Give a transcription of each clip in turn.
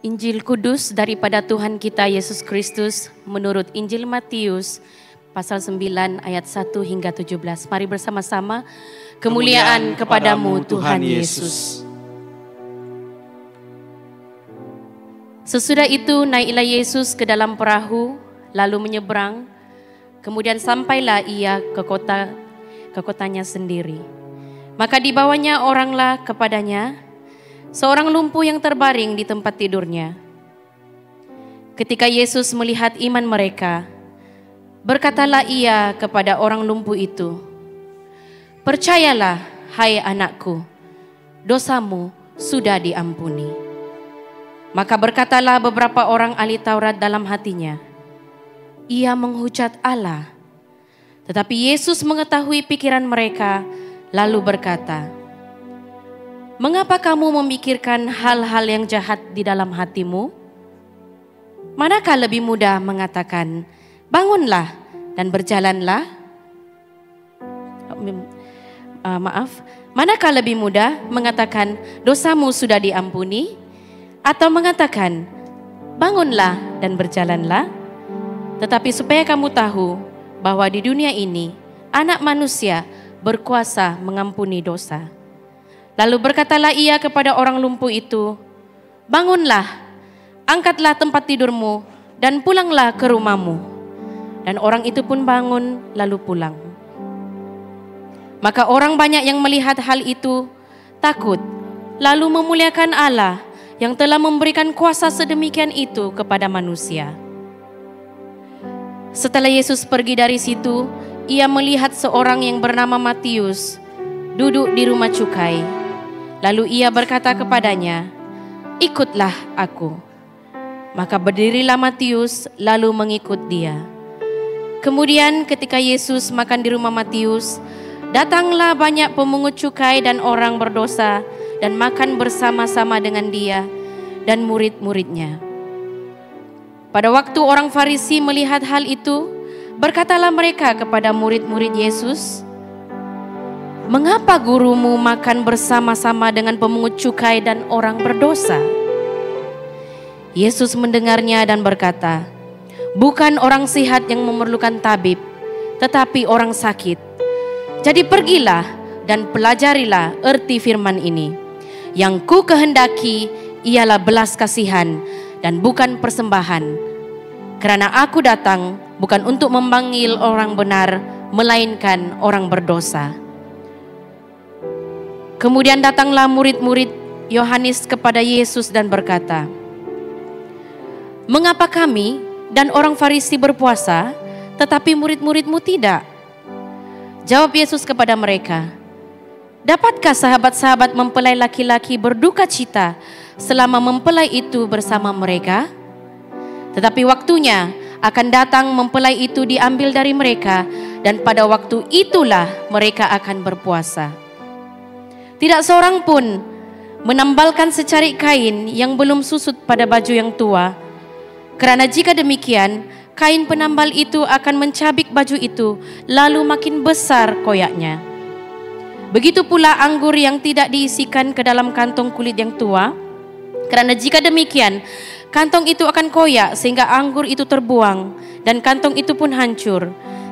Injil Kudus daripada Tuhan kita Yesus Kristus menurut Injil Matius pasal 9 ayat 1 hingga 17. Mari bersama-sama kemuliaan, kemuliaan kepadamu Tuhan Yesus. Yesus. Sesudah itu naiklah Yesus ke dalam perahu lalu menyeberang kemudian sampailah ia ke kota ke kotanya sendiri. Maka dibawanya oranglah kepadanya seorang lumpuh yang terbaring di tempat tidurnya. Ketika Yesus melihat iman mereka, berkatalah ia kepada orang lumpuh itu, "Percayalah, hai anakku, dosamu sudah diampuni." Maka berkatalah beberapa orang ahli Taurat dalam hatinya, "Ia menghujat Allah." Tetapi Yesus mengetahui pikiran mereka, lalu berkata, Mengapa kamu memikirkan hal-hal yang jahat di dalam hatimu? Manakah lebih mudah mengatakan, "Bangunlah dan berjalanlah"? Uh, maaf, manakah lebih mudah mengatakan, "Dosamu sudah diampuni"? Atau mengatakan, "Bangunlah dan berjalanlah"? Tetapi supaya kamu tahu bahwa di dunia ini, Anak Manusia berkuasa mengampuni dosa. Lalu berkatalah ia kepada orang lumpuh itu, Bangunlah, angkatlah tempat tidurmu, dan pulanglah ke rumahmu. Dan orang itu pun bangun, lalu pulang. Maka orang banyak yang melihat hal itu takut, lalu memuliakan Allah yang telah memberikan kuasa sedemikian itu kepada manusia. Setelah Yesus pergi dari situ, ia melihat seorang yang bernama Matius duduk di rumah cukai Lalu ia berkata kepadanya, "Ikutlah aku." Maka berdirilah Matius, lalu mengikut dia. Kemudian, ketika Yesus makan di rumah Matius, datanglah banyak pemungut cukai dan orang berdosa, dan makan bersama-sama dengan dia dan murid-muridnya. Pada waktu orang Farisi melihat hal itu, berkatalah mereka kepada murid-murid Yesus, Mengapa gurumu makan bersama-sama dengan pemungut cukai dan orang berdosa? Yesus mendengarnya dan berkata, "Bukan orang sihat yang memerlukan tabib, tetapi orang sakit. Jadi pergilah dan pelajarilah erti firman ini. Yang ku kehendaki ialah belas kasihan dan bukan persembahan. Karena aku datang bukan untuk memanggil orang benar, melainkan orang berdosa." Kemudian datanglah murid-murid Yohanes kepada Yesus dan berkata, "Mengapa kami dan orang Farisi berpuasa, tetapi murid-muridmu tidak?" Jawab Yesus kepada mereka, "Dapatkah sahabat-sahabat mempelai laki-laki berduka cita selama mempelai itu bersama mereka? Tetapi waktunya akan datang mempelai itu diambil dari mereka, dan pada waktu itulah mereka akan berpuasa." Tidak seorang pun menambalkan secarik kain yang belum susut pada baju yang tua. Kerana jika demikian, kain penambal itu akan mencabik baju itu, lalu makin besar koyaknya. Begitu pula anggur yang tidak diisikan ke dalam kantong kulit yang tua, kerana jika demikian, kantong itu akan koyak sehingga anggur itu terbuang dan kantong itu pun hancur.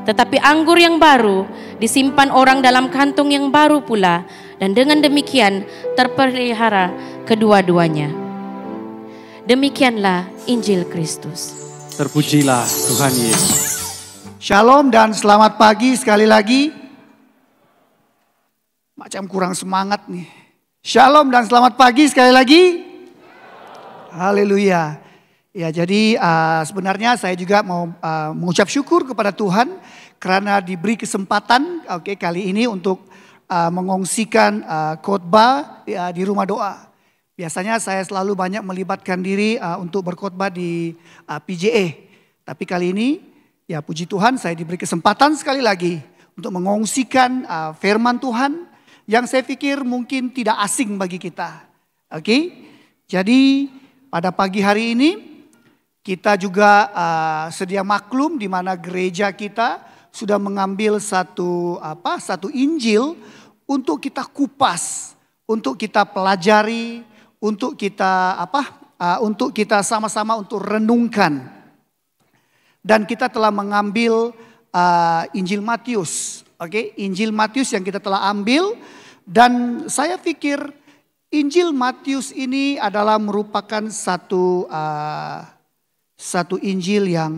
Tetapi anggur yang baru disimpan orang dalam kantung yang baru pula, dan dengan demikian terpelihara kedua-duanya. Demikianlah Injil Kristus. Terpujilah Tuhan Yesus. Shalom dan selamat pagi sekali lagi. Macam kurang semangat nih. Shalom dan selamat pagi sekali lagi. Haleluya. Ya, jadi uh, sebenarnya saya juga mau uh, mengucap syukur kepada Tuhan karena diberi kesempatan oke okay, kali ini untuk uh, mengongsikan uh, khotbah uh, di rumah doa. Biasanya saya selalu banyak melibatkan diri uh, untuk berkhotbah di uh, PJE. Tapi kali ini ya puji Tuhan saya diberi kesempatan sekali lagi untuk mengongsikan uh, firman Tuhan yang saya pikir mungkin tidak asing bagi kita. Oke. Okay? Jadi pada pagi hari ini kita juga uh, sedia maklum di mana gereja kita sudah mengambil satu apa satu Injil untuk kita kupas, untuk kita pelajari, untuk kita apa untuk kita sama-sama untuk renungkan. Dan kita telah mengambil uh, Injil Matius, oke okay? Injil Matius yang kita telah ambil dan saya pikir Injil Matius ini adalah merupakan satu uh, satu Injil yang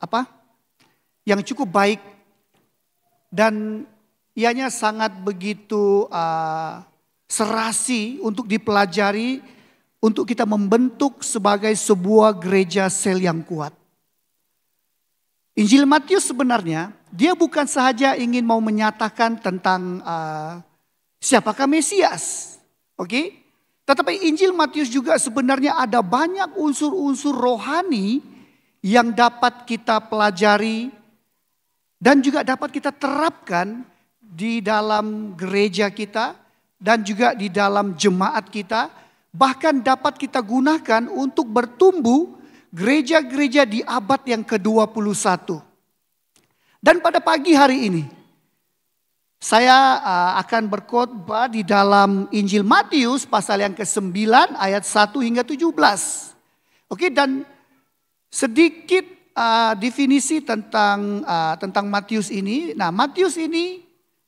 apa? yang cukup baik dan ianya sangat begitu uh, serasi untuk dipelajari untuk kita membentuk sebagai sebuah gereja sel yang kuat. Injil Matius sebenarnya dia bukan sahaja ingin mau menyatakan tentang uh, siapakah Mesias, oke? Okay? Tetapi Injil Matius juga sebenarnya ada banyak unsur-unsur rohani yang dapat kita pelajari dan juga dapat kita terapkan di dalam gereja kita dan juga di dalam jemaat kita bahkan dapat kita gunakan untuk bertumbuh gereja-gereja di abad yang ke-21. Dan pada pagi hari ini saya uh, akan berkhotbah di dalam Injil Matius pasal yang ke-9 ayat 1 hingga 17. Oke dan sedikit uh, definisi tentang uh, tentang Matius ini. Nah, Matius ini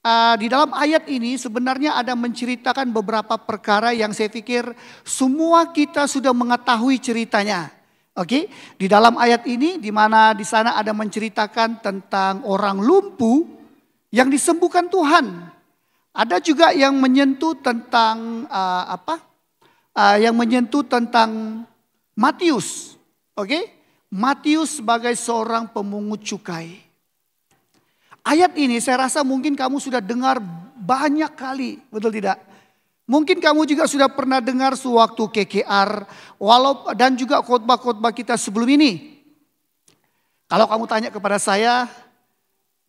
uh, di dalam ayat ini sebenarnya ada menceritakan beberapa perkara yang saya pikir semua kita sudah mengetahui ceritanya. Oke, okay? di dalam ayat ini di mana di sana ada menceritakan tentang orang lumpuh yang disembuhkan Tuhan. Ada juga yang menyentuh tentang uh, apa? Uh, yang menyentuh tentang Matius. Oke? Okay? Matius sebagai seorang pemungut cukai. Ayat ini saya rasa mungkin kamu sudah dengar banyak kali, betul tidak? Mungkin kamu juga sudah pernah dengar sewaktu KKR walau dan juga khotbah-khotbah kita sebelum ini. Kalau kamu tanya kepada saya,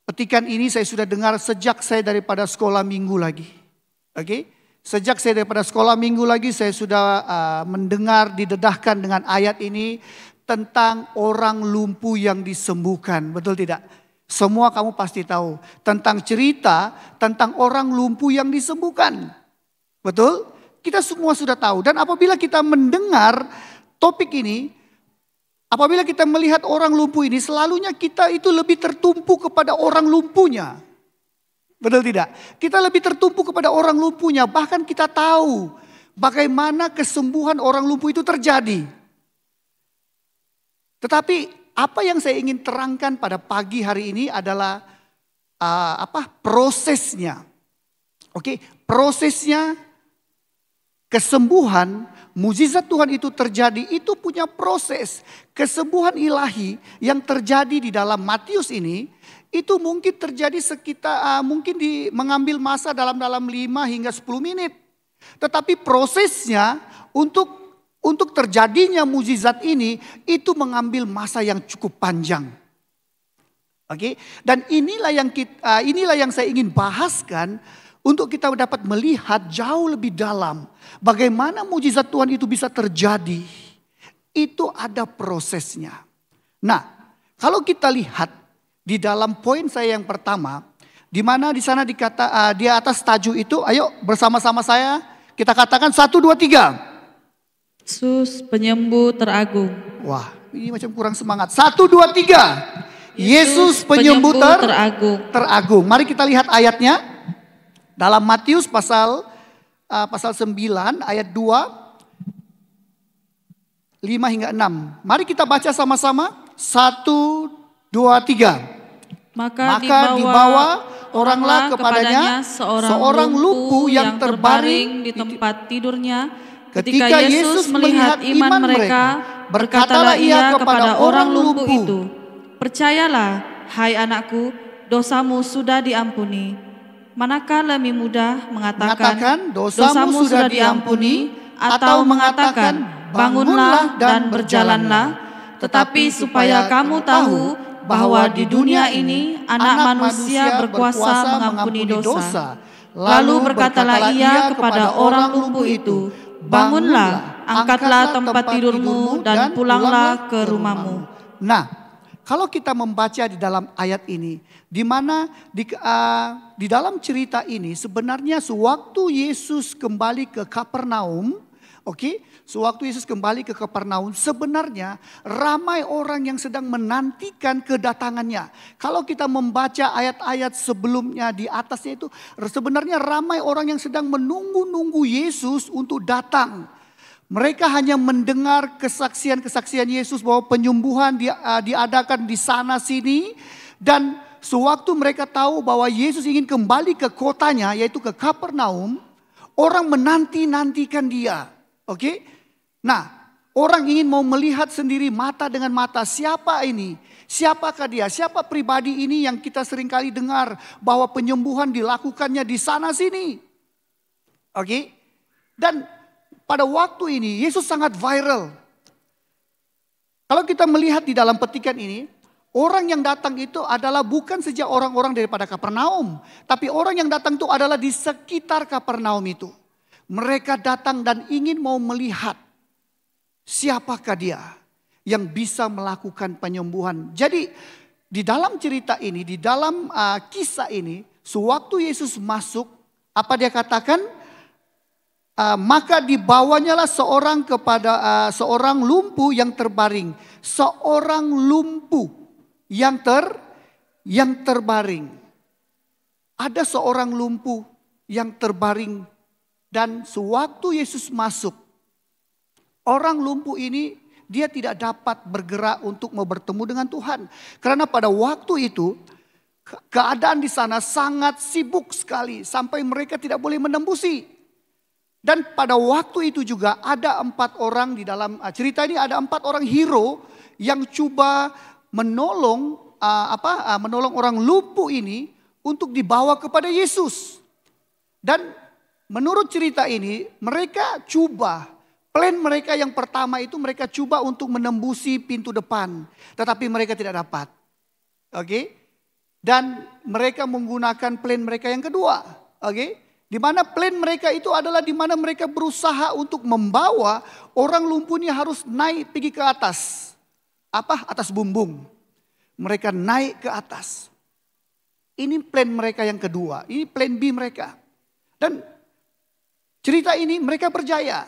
petikan ini saya sudah dengar sejak saya daripada sekolah minggu lagi. Oke? Okay? Sejak saya daripada sekolah minggu lagi saya sudah uh, mendengar didedahkan dengan ayat ini tentang orang lumpuh yang disembuhkan. Betul tidak? Semua kamu pasti tahu tentang cerita tentang orang lumpuh yang disembuhkan. Betul? Kita semua sudah tahu dan apabila kita mendengar topik ini, apabila kita melihat orang lumpuh ini selalunya kita itu lebih tertumpu kepada orang lumpuhnya. Betul tidak? Kita lebih tertumpu kepada orang lumpuhnya, bahkan kita tahu bagaimana kesembuhan orang lumpuh itu terjadi. Tetapi apa yang saya ingin terangkan pada pagi hari ini adalah uh, apa prosesnya. Oke, okay? prosesnya kesembuhan, mujizat Tuhan itu terjadi, itu punya proses. Kesembuhan ilahi yang terjadi di dalam Matius ini itu mungkin terjadi sekitar uh, mungkin di mengambil masa dalam dalam 5 hingga sepuluh menit. Tetapi prosesnya untuk untuk terjadinya mujizat ini itu mengambil masa yang cukup panjang. Oke, okay? dan inilah yang kita, eh, inilah yang saya ingin bahaskan untuk kita dapat melihat jauh lebih dalam bagaimana mujizat Tuhan itu bisa terjadi. Itu ada prosesnya. Nah, kalau kita lihat di dalam poin saya yang pertama, di mana di sana dikata uh, di atas taju itu, ayo bersama-sama saya kita katakan satu dua tiga. Yesus penyembuh teragung. Wah, ini macam kurang semangat. Satu, dua, tiga. Yesus, penyembuh, penyembuh ter teragung. teragung. Mari kita lihat ayatnya. Dalam Matius pasal uh, pasal 9 ayat 2 5 hingga 6. Mari kita baca sama-sama. Satu, dua, tiga. Maka, Maka dibawa, dibawa oranglah kepadanya, kepadanya seorang, seorang lumpuh yang terbaring di tempat tidurnya Ketika, Yesus melihat iman mereka, berkatalah ia kepada orang lumpuh itu, Percayalah, hai anakku, dosamu sudah diampuni. Manakah lebih mudah mengatakan, dosamu sudah diampuni atau mengatakan bangunlah dan berjalanlah, tetapi supaya kamu tahu bahwa di dunia ini anak manusia berkuasa mengampuni dosa. Lalu berkatalah ia kepada orang lumpuh itu, bangunlah, angkatlah tempat tidurmu dan pulanglah ke rumahmu. Nah, kalau kita membaca di dalam ayat ini, di mana di, uh, di dalam cerita ini sebenarnya sewaktu Yesus kembali ke Kapernaum, oke, okay, Sewaktu Yesus kembali ke Kapernaum, sebenarnya ramai orang yang sedang menantikan kedatangannya. Kalau kita membaca ayat-ayat sebelumnya di atasnya itu, sebenarnya ramai orang yang sedang menunggu-nunggu Yesus untuk datang. Mereka hanya mendengar kesaksian-kesaksian Yesus bahwa penyembuhan eh, diadakan di sana sini dan sewaktu mereka tahu bahwa Yesus ingin kembali ke kotanya yaitu ke Kapernaum, orang menanti-nantikan dia. Oke? Okay? Nah, orang ingin mau melihat sendiri mata dengan mata siapa ini? Siapakah dia? Siapa pribadi ini yang kita seringkali dengar bahwa penyembuhan dilakukannya di sana sini? Oke. Okay? Dan pada waktu ini Yesus sangat viral. Kalau kita melihat di dalam petikan ini, orang yang datang itu adalah bukan saja orang-orang daripada Kapernaum, tapi orang yang datang itu adalah di sekitar Kapernaum itu. Mereka datang dan ingin mau melihat Siapakah dia yang bisa melakukan penyembuhan? Jadi di dalam cerita ini, di dalam uh, kisah ini, sewaktu Yesus masuk, apa dia katakan? Uh, maka lah seorang kepada uh, seorang lumpuh yang terbaring, seorang lumpuh yang ter yang terbaring. Ada seorang lumpuh yang terbaring dan sewaktu Yesus masuk, Orang lumpuh ini dia tidak dapat bergerak untuk mau bertemu dengan Tuhan. Karena pada waktu itu keadaan di sana sangat sibuk sekali sampai mereka tidak boleh menembusi. Dan pada waktu itu juga ada empat orang di dalam ah, cerita ini ada empat orang hero yang coba menolong ah, apa ah, menolong orang lumpuh ini untuk dibawa kepada Yesus. Dan menurut cerita ini mereka coba Plan mereka yang pertama itu mereka coba untuk menembusi pintu depan, tetapi mereka tidak dapat. Oke? Okay? Dan mereka menggunakan plan mereka yang kedua. Oke? Okay? Di mana plan mereka itu adalah di mana mereka berusaha untuk membawa orang lumpuhnya harus naik pergi ke atas. Apa? Atas bumbung. Mereka naik ke atas. Ini plan mereka yang kedua. Ini plan B mereka. Dan cerita ini mereka berjaya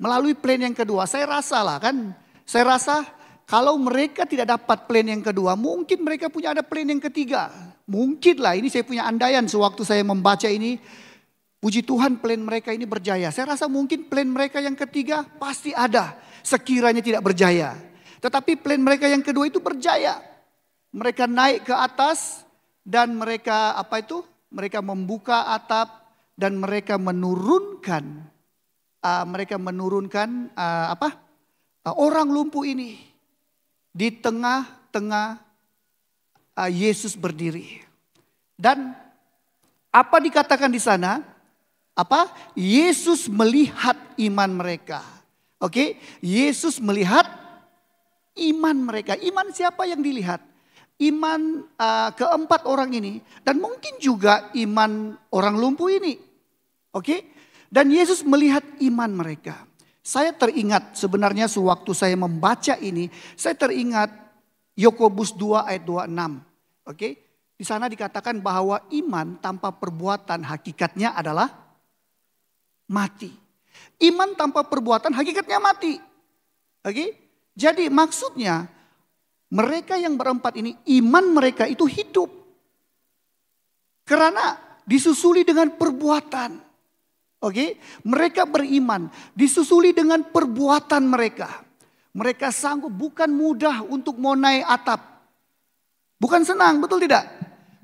melalui plan yang kedua. Saya rasa lah kan, saya rasa kalau mereka tidak dapat plan yang kedua, mungkin mereka punya ada plan yang ketiga. Mungkin lah, ini saya punya andaian sewaktu saya membaca ini. Puji Tuhan plan mereka ini berjaya. Saya rasa mungkin plan mereka yang ketiga pasti ada sekiranya tidak berjaya. Tetapi plan mereka yang kedua itu berjaya. Mereka naik ke atas dan mereka apa itu? Mereka membuka atap dan mereka menurunkan uh, mereka menurunkan uh, apa uh, orang lumpuh ini di tengah-tengah uh, Yesus berdiri. Dan apa dikatakan di sana? Apa? Yesus melihat iman mereka. Oke, okay? Yesus melihat iman mereka. Iman siapa yang dilihat? Iman uh, keempat orang ini dan mungkin juga iman orang lumpuh ini. Oke, okay? Dan Yesus melihat iman mereka. Saya teringat sebenarnya sewaktu saya membaca ini, saya teringat Yokobus 2 ayat 26. Oke. Di sana dikatakan bahwa iman tanpa perbuatan hakikatnya adalah mati. Iman tanpa perbuatan hakikatnya mati. Oke? Jadi maksudnya mereka yang berempat ini iman mereka itu hidup. Karena disusuli dengan perbuatan. Oke, okay? mereka beriman, disusuli dengan perbuatan mereka. Mereka sanggup bukan mudah untuk mau naik atap. Bukan senang, betul tidak?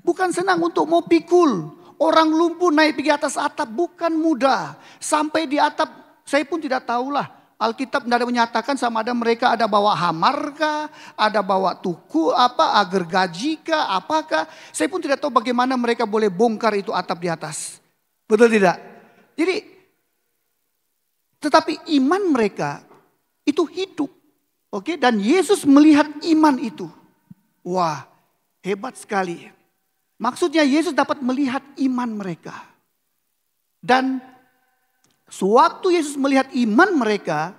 Bukan senang untuk mau pikul. Orang lumpuh naik pergi atas atap bukan mudah. Sampai di atap saya pun tidak tahulah. Alkitab tidak ada menyatakan sama ada mereka ada bawa hamar kah, ada bawa tuku apa, agar gaji kah, apakah. Saya pun tidak tahu bagaimana mereka boleh bongkar itu atap di atas. Betul tidak? Jadi tetapi iman mereka itu hidup. Oke, dan Yesus melihat iman itu. Wah, hebat sekali. Maksudnya Yesus dapat melihat iman mereka. Dan sewaktu Yesus melihat iman mereka,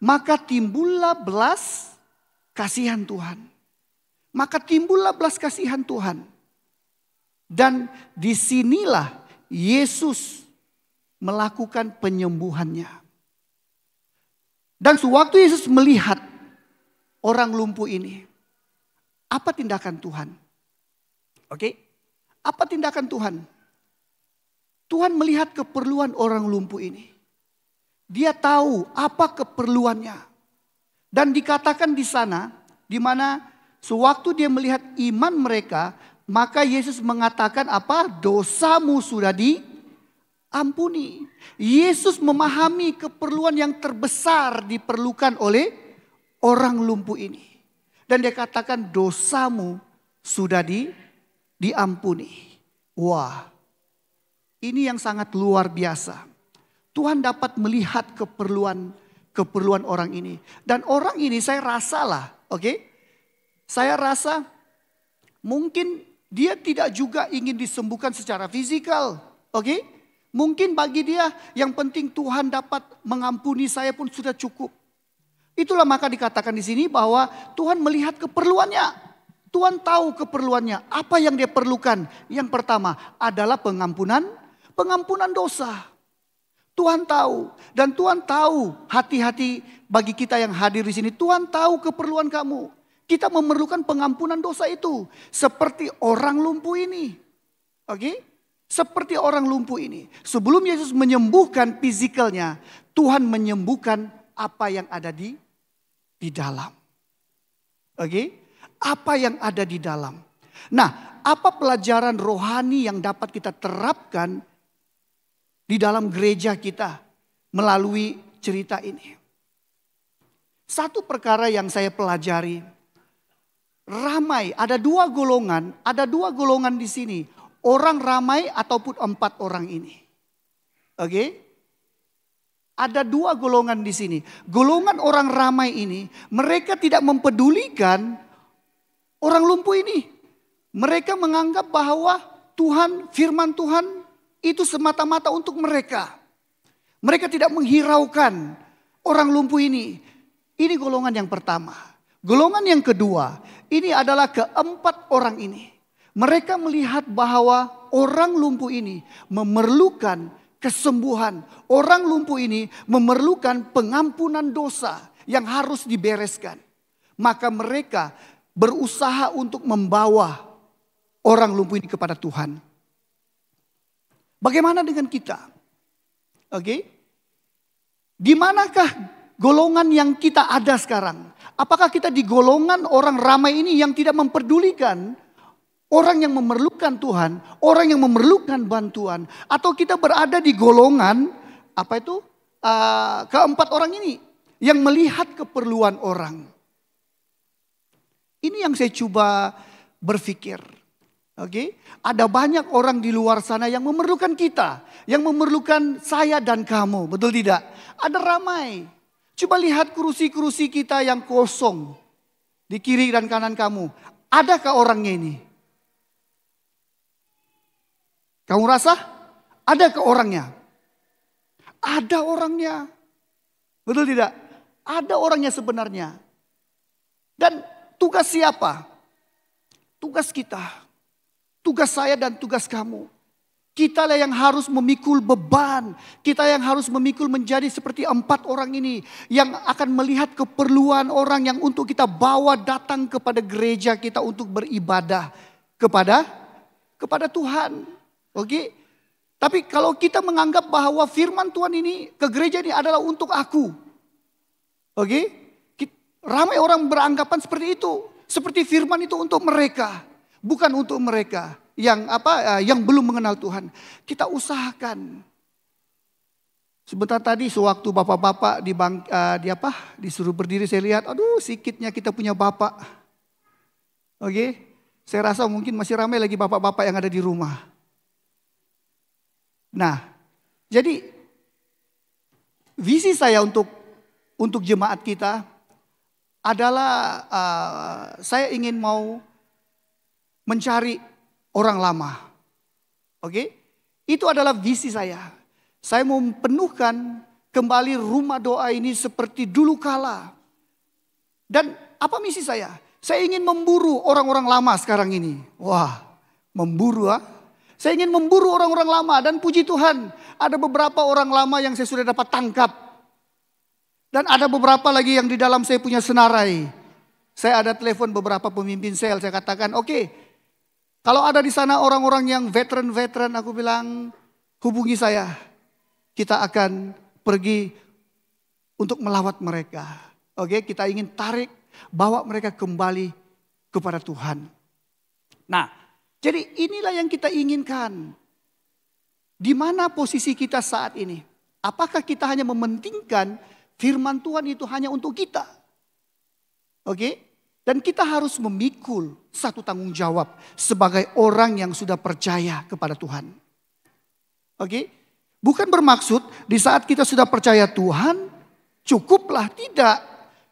maka timbullah belas kasihan Tuhan. Maka timbullah belas kasihan Tuhan. Dan disinilah Yesus melakukan penyembuhannya. Dan sewaktu Yesus melihat orang lumpuh ini, apa tindakan Tuhan? Oke, apa tindakan Tuhan? Tuhan melihat keperluan orang lumpuh ini. Dia tahu apa keperluannya. Dan dikatakan di sana, di mana sewaktu dia melihat iman mereka, maka Yesus mengatakan apa? Dosamu sudah di Ampuni. Yesus memahami keperluan yang terbesar diperlukan oleh orang lumpuh ini. Dan dia katakan dosamu sudah di, diampuni. Wah, ini yang sangat luar biasa. Tuhan dapat melihat keperluan keperluan orang ini. Dan orang ini saya rasalah, oke? Okay? Saya rasa mungkin dia tidak juga ingin disembuhkan secara fisikal, oke? Okay? Mungkin bagi dia yang penting Tuhan dapat mengampuni saya pun sudah cukup. Itulah maka dikatakan di sini bahwa Tuhan melihat keperluannya. Tuhan tahu keperluannya. Apa yang dia perlukan? Yang pertama adalah pengampunan, pengampunan dosa. Tuhan tahu dan Tuhan tahu hati-hati bagi kita yang hadir di sini. Tuhan tahu keperluan kamu. Kita memerlukan pengampunan dosa itu seperti orang lumpuh ini. Oke? Okay? Seperti orang lumpuh ini. Sebelum Yesus menyembuhkan fisikalnya, Tuhan menyembuhkan apa yang ada di di dalam. Oke? Okay? Apa yang ada di dalam. Nah, apa pelajaran rohani yang dapat kita terapkan di dalam gereja kita melalui cerita ini? Satu perkara yang saya pelajari, ramai, ada dua golongan, ada dua golongan di sini orang ramai ataupun empat orang ini. Oke? Okay? Ada dua golongan di sini. Golongan orang ramai ini, mereka tidak mempedulikan orang lumpuh ini. Mereka menganggap bahwa Tuhan, firman Tuhan itu semata-mata untuk mereka. Mereka tidak menghiraukan orang lumpuh ini. Ini golongan yang pertama. Golongan yang kedua, ini adalah keempat orang ini. Mereka melihat bahwa orang lumpuh ini memerlukan kesembuhan. Orang lumpuh ini memerlukan pengampunan dosa yang harus dibereskan. Maka mereka berusaha untuk membawa orang lumpuh ini kepada Tuhan. Bagaimana dengan kita? Oke. Okay? Di manakah golongan yang kita ada sekarang? Apakah kita di golongan orang ramai ini yang tidak memperdulikan orang yang memerlukan Tuhan, orang yang memerlukan bantuan, atau kita berada di golongan apa itu uh, keempat orang ini yang melihat keperluan orang. Ini yang saya coba berpikir. Oke, okay? ada banyak orang di luar sana yang memerlukan kita, yang memerlukan saya dan kamu, betul tidak? Ada ramai. Coba lihat kursi-kursi kita yang kosong di kiri dan kanan kamu. Adakah orangnya ini? Kamu rasa? Ada ke orangnya? Ada orangnya. Betul tidak? Ada orangnya sebenarnya. Dan tugas siapa? Tugas kita. Tugas saya dan tugas kamu. Kita yang harus memikul beban. Kita yang harus memikul menjadi seperti empat orang ini. Yang akan melihat keperluan orang yang untuk kita bawa datang kepada gereja kita untuk beribadah. Kepada kepada Tuhan. Oke? Tapi kalau kita menganggap bahwa firman Tuhan ini ke gereja ini adalah untuk aku. Oke? Ramai orang beranggapan seperti itu, seperti firman itu untuk mereka, bukan untuk mereka yang apa eh, yang belum mengenal Tuhan. Kita usahakan. Sebentar tadi sewaktu bapak-bapak di bang, uh, di apa disuruh berdiri saya lihat, aduh sikitnya kita punya bapak. Oke? Okay? Saya rasa mungkin masih ramai lagi bapak-bapak yang ada di rumah. Nah, jadi visi saya untuk untuk jemaat kita adalah uh, saya ingin mau mencari orang lama. Oke? Okay? Itu adalah visi saya. Saya mau penuhkan kembali rumah doa ini seperti dulu kala. Dan apa misi saya? Saya ingin memburu orang-orang lama sekarang ini. Wah, memburu ah. Saya ingin memburu orang-orang lama dan puji Tuhan ada beberapa orang lama yang saya sudah dapat tangkap. Dan ada beberapa lagi yang di dalam saya punya senarai. Saya ada telepon beberapa pemimpin sel, saya katakan oke. Okay, kalau ada di sana orang-orang yang veteran-veteran aku bilang hubungi saya. Kita akan pergi untuk melawat mereka. Oke, okay, kita ingin tarik bawa mereka kembali kepada Tuhan. Nah, jadi inilah yang kita inginkan. Di mana posisi kita saat ini? Apakah kita hanya mementingkan firman Tuhan itu hanya untuk kita? Oke? Dan kita harus memikul satu tanggung jawab sebagai orang yang sudah percaya kepada Tuhan. Oke? Bukan bermaksud di saat kita sudah percaya Tuhan, cukuplah tidak.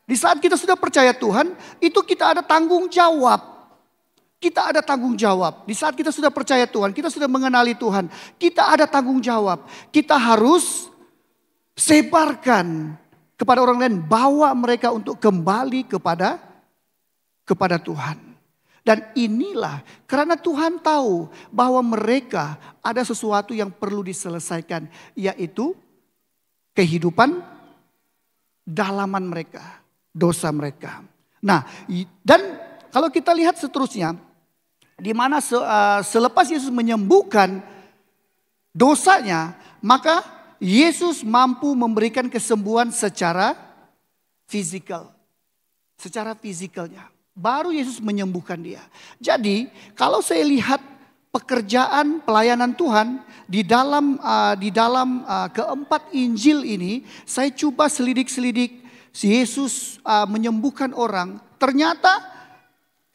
Di saat kita sudah percaya Tuhan, itu kita ada tanggung jawab kita ada tanggung jawab. Di saat kita sudah percaya Tuhan, kita sudah mengenali Tuhan, kita ada tanggung jawab. Kita harus sebarkan kepada orang lain, bawa mereka untuk kembali kepada kepada Tuhan. Dan inilah karena Tuhan tahu bahwa mereka ada sesuatu yang perlu diselesaikan yaitu kehidupan dalaman mereka, dosa mereka. Nah, dan kalau kita lihat seterusnya, di mana se, uh, selepas Yesus menyembuhkan dosanya, maka Yesus mampu memberikan kesembuhan secara fisikal. Secara fisikalnya. Baru Yesus menyembuhkan dia. Jadi kalau saya lihat pekerjaan pelayanan Tuhan di dalam uh, di dalam uh, keempat Injil ini, saya coba selidik-selidik Yesus uh, menyembuhkan orang. Ternyata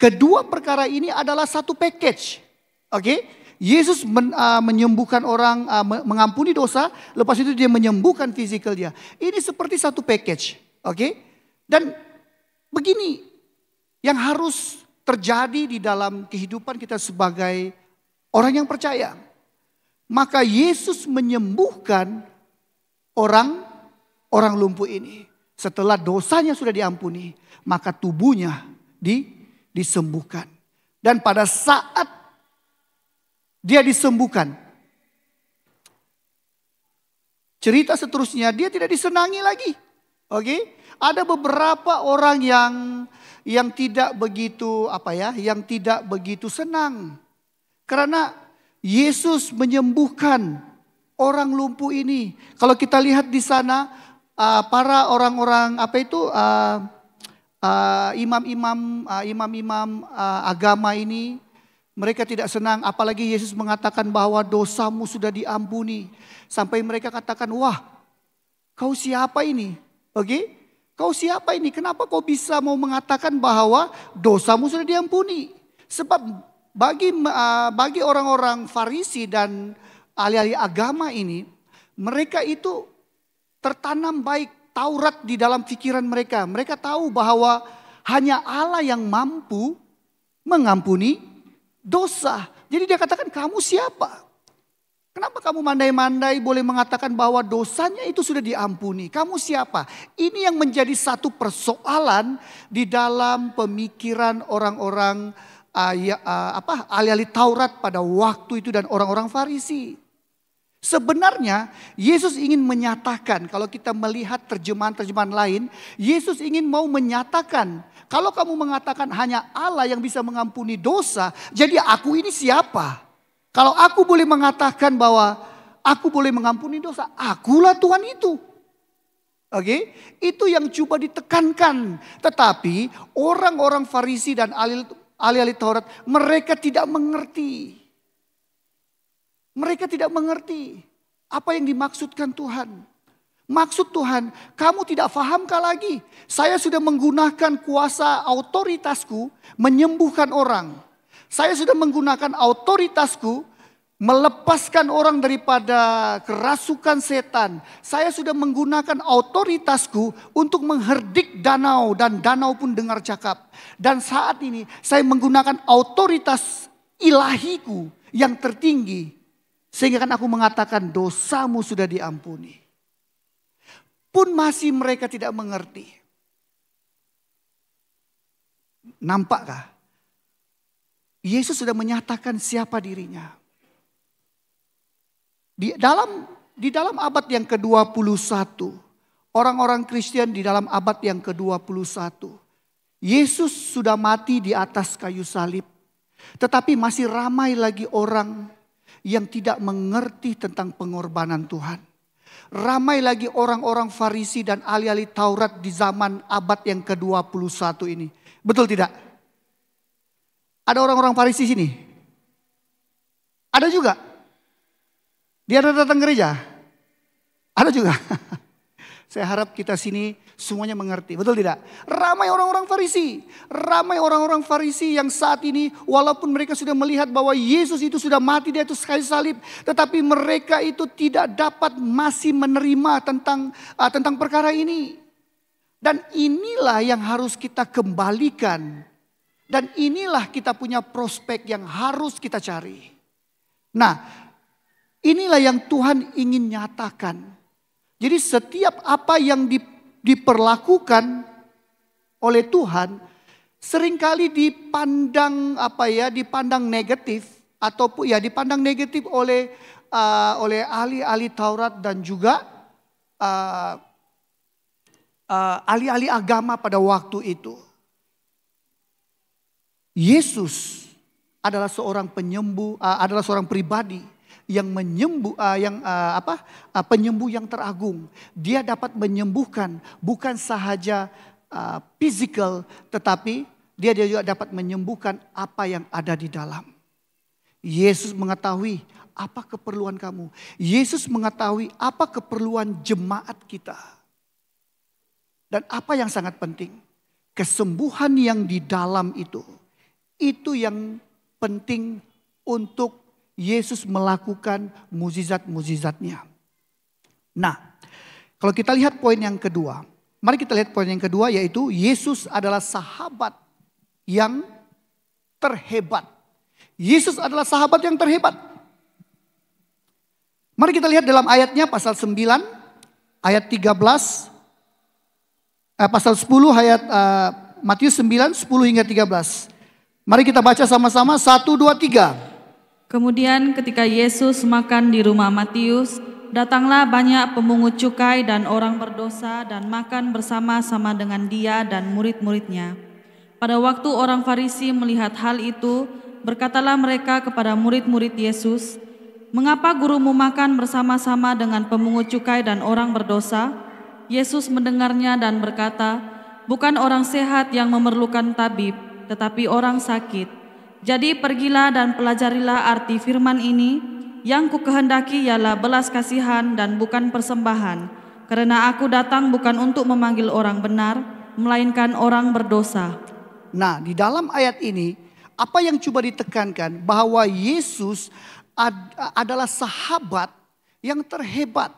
Kedua perkara ini adalah satu package. Oke, okay? Yesus men, uh, menyembuhkan orang, uh, mengampuni dosa, lepas itu dia menyembuhkan fisikal dia. Ini seperti satu package, oke? Okay? Dan begini yang harus terjadi di dalam kehidupan kita sebagai orang yang percaya. Maka Yesus menyembuhkan orang orang lumpuh ini. Setelah dosanya sudah diampuni, maka tubuhnya di disembuhkan. Dan pada saat dia disembuhkan, cerita seterusnya dia tidak disenangi lagi. Oke, okay? ada beberapa orang yang yang tidak begitu apa ya, yang tidak begitu senang karena Yesus menyembuhkan orang lumpuh ini. Kalau kita lihat di sana, ah, para orang-orang apa itu ah, Ah, imam-imam uh, imam-imam uh, uh, agama ini mereka tidak senang apalagi Yesus mengatakan bahwa dosamu sudah diampuni sampai mereka katakan wah kau siapa ini oke okay? kau siapa ini kenapa kau bisa mau mengatakan bahwa dosamu sudah diampuni sebab bagi uh, bagi orang-orang Farisi dan ahli-ahli agama ini mereka itu tertanam baik Taurat di dalam pikiran mereka. Mereka tahu bahwa hanya Allah yang mampu mengampuni dosa. Jadi dia katakan kamu siapa? Kenapa kamu mandai-mandai boleh mengatakan bahwa dosanya itu sudah diampuni? Kamu siapa? Ini yang menjadi satu persoalan di dalam pemikiran orang-orang uh, ya, uh, apa alih-alih Taurat pada waktu itu dan orang-orang Farisi. Sebenarnya Yesus ingin menyatakan kalau kita melihat terjemahan-terjemahan lain, Yesus ingin mau menyatakan kalau kamu mengatakan hanya Allah yang bisa mengampuni dosa, jadi aku ini siapa? Kalau aku boleh mengatakan bahwa aku boleh mengampuni dosa, akulah Tuhan itu. Oke, okay? itu yang coba ditekankan. Tetapi orang-orang Farisi dan ahli-ahli Taurat mereka tidak mengerti. Mereka tidak mengerti apa yang dimaksudkan Tuhan. Maksud Tuhan, kamu tidak fahamkah lagi? Saya sudah menggunakan kuasa otoritasku menyembuhkan orang. Saya sudah menggunakan otoritasku melepaskan orang daripada kerasukan setan. Saya sudah menggunakan otoritasku untuk mengherdik danau dan danau pun dengar cakap. Dan saat ini saya menggunakan otoritas ilahiku yang tertinggi sehingga kan aku mengatakan dosamu sudah diampuni. Pun masih mereka tidak mengerti. Nampakkah? Yesus sudah menyatakan siapa dirinya. Di dalam di dalam abad yang ke-21, orang-orang Kristen di dalam abad yang ke-21, Yesus sudah mati di atas kayu salib. Tetapi masih ramai lagi orang yang tidak mengerti tentang pengorbanan Tuhan. Ramai lagi orang-orang Farisi dan alih-alih Taurat di zaman abad yang ke-21 ini. Betul tidak? Ada orang-orang Farisi sini? Ada juga? Dia ada datang gereja? Ada juga? Saya harap kita sini semuanya mengerti, betul tidak? Ramai orang-orang Farisi, ramai orang-orang Farisi yang saat ini walaupun mereka sudah melihat bahwa Yesus itu sudah mati dia itu sekali salib, tetapi mereka itu tidak dapat masih menerima tentang uh, tentang perkara ini. Dan inilah yang harus kita kembalikan. Dan inilah kita punya prospek yang harus kita cari. Nah, inilah yang Tuhan ingin nyatakan jadi setiap apa yang diperlakukan oleh Tuhan seringkali dipandang apa ya, dipandang negatif ataupun ya dipandang negatif oleh uh, oleh ahli-ahli Taurat dan juga uh, uh, ahli-ahli agama pada waktu itu. Yesus adalah seorang penyembuh, uh, adalah seorang pribadi yang menyembuh eh, uh, yang uh, apa uh, penyembuh yang teragung. Dia dapat menyembuhkan bukan sahaja uh, tetapi dia dia juga dapat menyembuhkan apa yang ada di dalam. Yesus mengetahui apa keperluan kamu. Yesus mengetahui apa keperluan jemaat kita. Dan apa yang sangat penting, kesembuhan yang di dalam itu itu yang penting untuk Yesus melakukan mujizat-mujizatnya. Nah, kalau kita lihat poin yang kedua, mari kita lihat poin yang kedua yaitu Yesus adalah sahabat yang terhebat. Yesus adalah sahabat yang terhebat. Mari kita lihat dalam ayatnya pasal 9 ayat 13 eh, pasal 10 ayat eh, Matius 9 10 hingga 13. Mari kita baca sama-sama 1 2 3. Kemudian ketika Yesus makan di rumah Matius, datanglah banyak pemungut cukai dan orang berdosa dan makan bersama-sama dengan dia dan murid-muridnya. Pada waktu orang Farisi melihat hal itu, berkatalah mereka kepada murid-murid Yesus, "Mengapa gurumu makan bersama-sama dengan pemungut cukai dan orang berdosa?" Yesus mendengarnya dan berkata, "Bukan orang sehat yang memerlukan tabib, tetapi orang sakit. Jadi pergilah dan pelajarilah arti firman ini, yang kukehendaki ialah belas kasihan dan bukan persembahan, karena aku datang bukan untuk memanggil orang benar, melainkan orang berdosa. Nah, di dalam ayat ini, apa yang coba ditekankan bahwa Yesus ad adalah sahabat yang terhebat.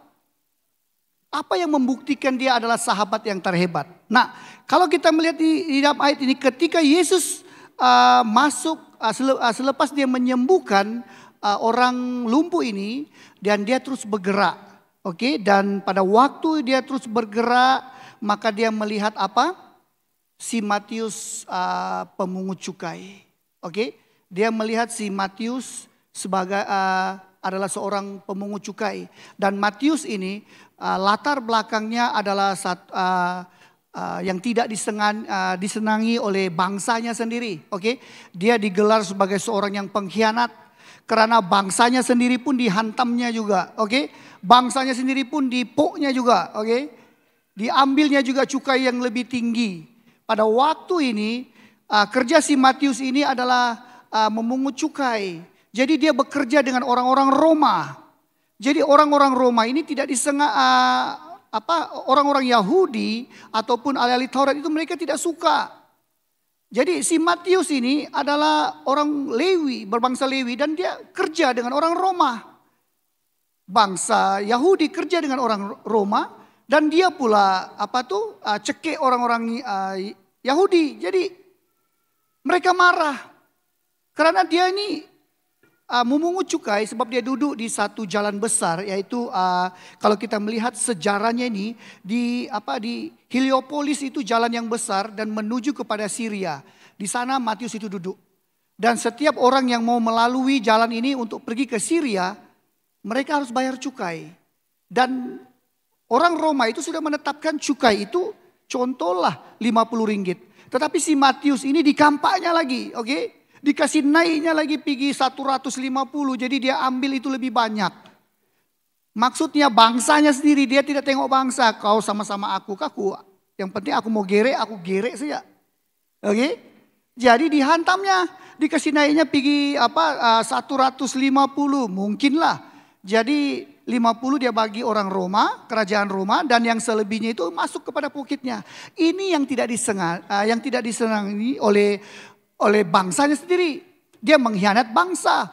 Apa yang membuktikan dia adalah sahabat yang terhebat? Nah, kalau kita melihat di, di dalam ayat ini, ketika Yesus uh, masuk Ah, ah, selepas dia menyembuhkan ah, orang lumpuh ini dan dia terus bergerak. Oke, okay? dan pada waktu dia terus bergerak, maka dia melihat apa? Si Matius uh, pemungut cukai. Oke, okay? dia melihat si Matius sebagai uh, adalah seorang pemungut cukai dan Matius ini uh, latar belakangnya adalah satu uh, Eh, yang tidak disengan, uh, disenangi oleh bangsanya sendiri. Oke, okay? dia digelar sebagai seorang yang pengkhianat karena bangsanya sendiri pun dihantamnya juga. Oke, okay? bangsanya sendiri pun dipoknya juga. Oke, okay? diambilnya juga cukai yang lebih tinggi. Pada waktu ini uh, kerja si Matius ini adalah uh, memungut cukai. Jadi dia bekerja dengan orang-orang Roma. Jadi orang-orang Roma ini tidak disengaja apa orang-orang Yahudi ataupun ahli-ahli Taurat itu mereka tidak suka. Jadi si Matius ini adalah orang Lewi, berbangsa Lewi dan dia kerja dengan orang Roma. Bangsa Yahudi kerja dengan orang Roma dan dia pula apa tuh ah, cekik orang-orang ah, Yahudi. Jadi mereka marah karena dia ini uh, ah, memungut cukai sebab dia duduk di satu jalan besar yaitu uh, kalau kita melihat sejarahnya ini di apa di Heliopolis itu jalan yang besar dan menuju kepada Syria. Di sana Matius itu duduk. Dan setiap orang yang mau melalui jalan ini untuk pergi ke Syria, mereka harus bayar cukai. Dan orang Roma itu sudah menetapkan cukai itu contohlah 50 ringgit. Tetapi si Matius ini di dikampaknya lagi, oke? Okay? Dikasih naiknya lagi pergi 150, jadi dia ambil itu lebih banyak. Maksudnya bangsanya sendiri, dia tidak tengok bangsa. Kau sama-sama aku, kaku. Yang penting aku mau gerek, aku gerek saja. Oke? Okay? Jadi dihantamnya, dikasih naiknya pigi apa 150 eh, mungkinlah. Jadi 50 dia bagi orang Roma, kerajaan Roma dan yang selebihnya itu masuk kepada pokitnya. Ini yang tidak disengat, eh, yang tidak disenangi oleh oleh bangsanya sendiri. Dia mengkhianat bangsa.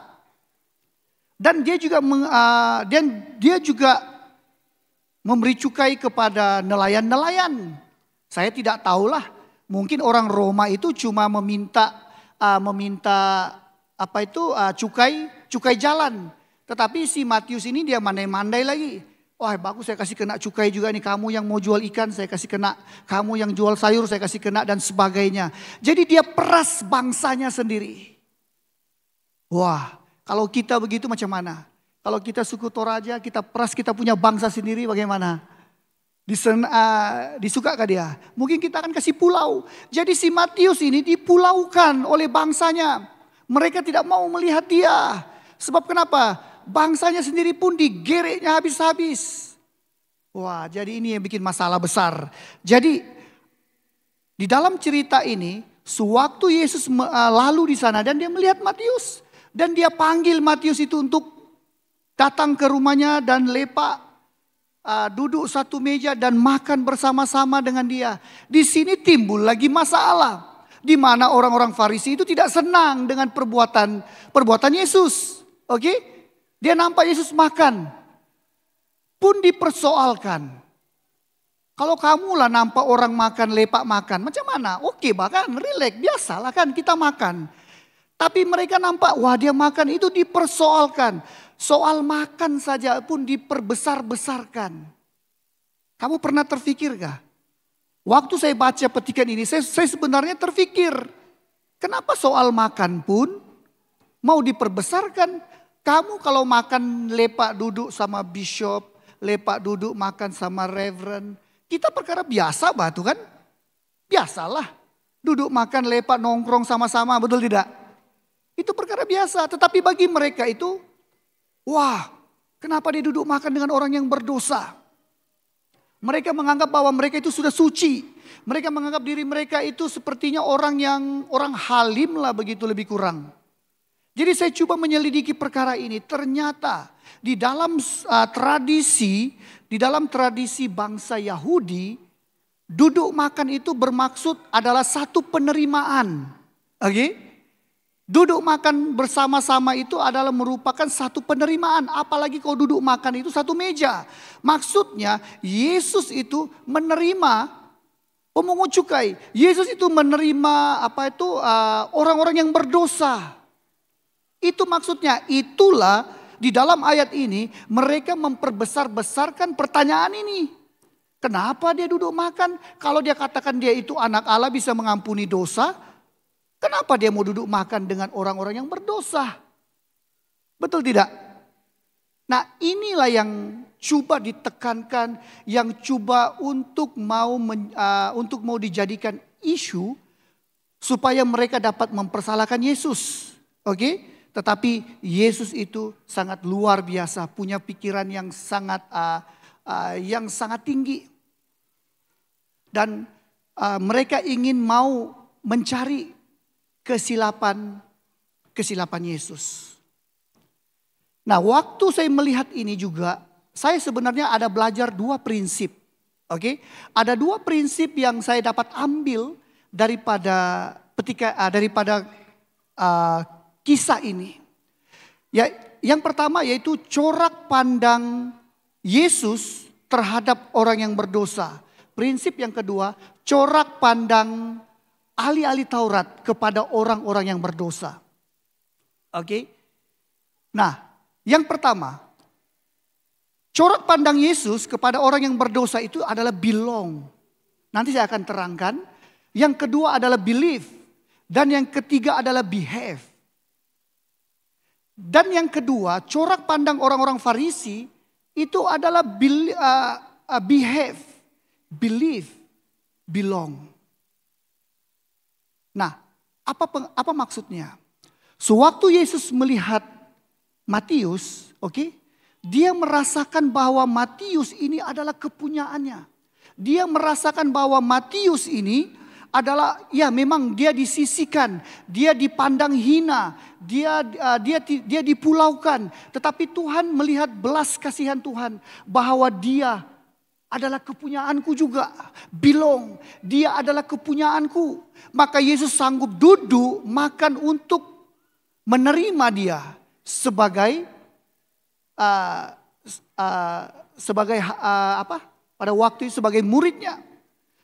Dan dia juga meng, uh, dan dia juga memberi cukai kepada nelayan-nelayan. Saya tidak tahulah, mungkin orang Roma itu cuma meminta uh, meminta apa itu uh, cukai cukai jalan. Tetapi si Matius ini dia mandai-mandai lagi. Wah bagus saya kasih kena cukai juga nih kamu yang mau jual ikan saya kasih kena. Kamu yang jual sayur saya kasih kena dan sebagainya. Jadi dia peras bangsanya sendiri. Wah kalau kita begitu macam mana? Kalau kita suku Toraja kita peras kita punya bangsa sendiri bagaimana? Disen, uh, ah, disuka kah dia? Mungkin kita akan kasih pulau. Jadi si Matius ini dipulaukan oleh bangsanya. Mereka tidak mau melihat dia. Sebab kenapa? bangsanya sendiri pun digereknya habis-habis. Wah, jadi ini yang bikin masalah besar. Jadi di dalam cerita ini, sewaktu Yesus eh, lalu di sana dan dia melihat Matius dan dia panggil Matius itu untuk datang ke rumahnya dan lepak uh, duduk satu meja dan makan bersama-sama dengan dia. Di sini timbul lagi masalah di mana orang-orang Farisi itu tidak senang dengan perbuatan perbuatan Yesus. Oke? Okay? Dia nampak Yesus makan. Pun dipersoalkan. Kalau kamu lah nampak orang makan, lepak makan. Macam mana? Oke bahkan, rileks, Biasalah kan kita makan. Tapi mereka nampak, wah dia makan itu dipersoalkan. Soal makan saja pun diperbesar-besarkan. Kamu pernah terfikir gak? Waktu saya baca petikan ini, saya, saya sebenarnya terfikir. Kenapa soal makan pun mau diperbesarkan? Kamu kalau makan lepak duduk sama bishop, lepak duduk makan sama reverend, kita perkara biasa batu kan? Biasalah. Duduk makan lepak nongkrong sama-sama, betul tidak? Itu perkara biasa, tetapi bagi mereka itu, wah kenapa dia duduk makan dengan orang yang berdosa? Mereka menganggap bahwa mereka itu sudah suci. Mereka menganggap diri mereka itu sepertinya orang yang orang halim lah begitu lebih kurang. Jadi saya coba menyelidiki perkara ini, ternyata di dalam uh, tradisi, di dalam tradisi bangsa Yahudi, duduk makan itu bermaksud adalah satu penerimaan. Oke? Okay? Duduk makan bersama-sama itu adalah merupakan satu penerimaan. Apalagi kalau duduk makan itu satu meja. Maksudnya Yesus itu menerima pemungut cukai. Yesus itu menerima apa itu uh, orang-orang uh, orang -orang yang berdosa. Itu maksudnya, itulah di dalam ayat ini mereka memperbesar-besarkan pertanyaan ini. Kenapa dia duduk makan? Kalau dia katakan dia itu anak Allah bisa mengampuni dosa, kenapa dia mau duduk makan dengan orang-orang yang berdosa? Betul tidak? Nah inilah yang coba ditekankan, yang coba untuk mau men, uh, untuk mau dijadikan isu supaya mereka dapat mempersalahkan Yesus. Oke? Okay? Tetapi Yesus itu sangat luar biasa, punya pikiran yang sangat uh, uh, yang sangat tinggi. Dan uh, mereka ingin mau mencari kesilapan kesilapan Yesus. Nah, waktu saya melihat ini juga, saya sebenarnya ada belajar dua prinsip. Oke, okay? ada dua prinsip yang saya dapat ambil daripada petika uh, daripada uh, kisah ini. Ya, yang pertama yaitu corak pandang Yesus terhadap orang yang berdosa. Prinsip yang kedua, corak pandang ahli-ahli Taurat kepada orang-orang yang berdosa. Oke. Nah, yang pertama, corak pandang Yesus kepada orang yang berdosa itu adalah belong. Nanti saya akan terangkan. Yang kedua adalah believe dan yang ketiga adalah behave. Dan yang kedua, corak pandang orang-orang Farisi itu adalah uh, uh, behave, believe, belong. Nah, apa apa maksudnya? Sewaktu Yesus melihat Matius, oke, okay, dia merasakan bahwa Matius ini adalah kepunyaannya. Dia merasakan bahwa Matius ini adalah ya memang dia disisikan, dia dipandang hina, dia uh, dia dia dipulaukan, tetapi Tuhan melihat belas kasihan Tuhan bahwa dia adalah kepunyaanku juga. Bilong, dia adalah kepunyaanku. Maka Yesus sanggup duduk makan untuk menerima dia sebagai uh, uh, sebagai uh, apa? Pada waktu sebagai muridnya.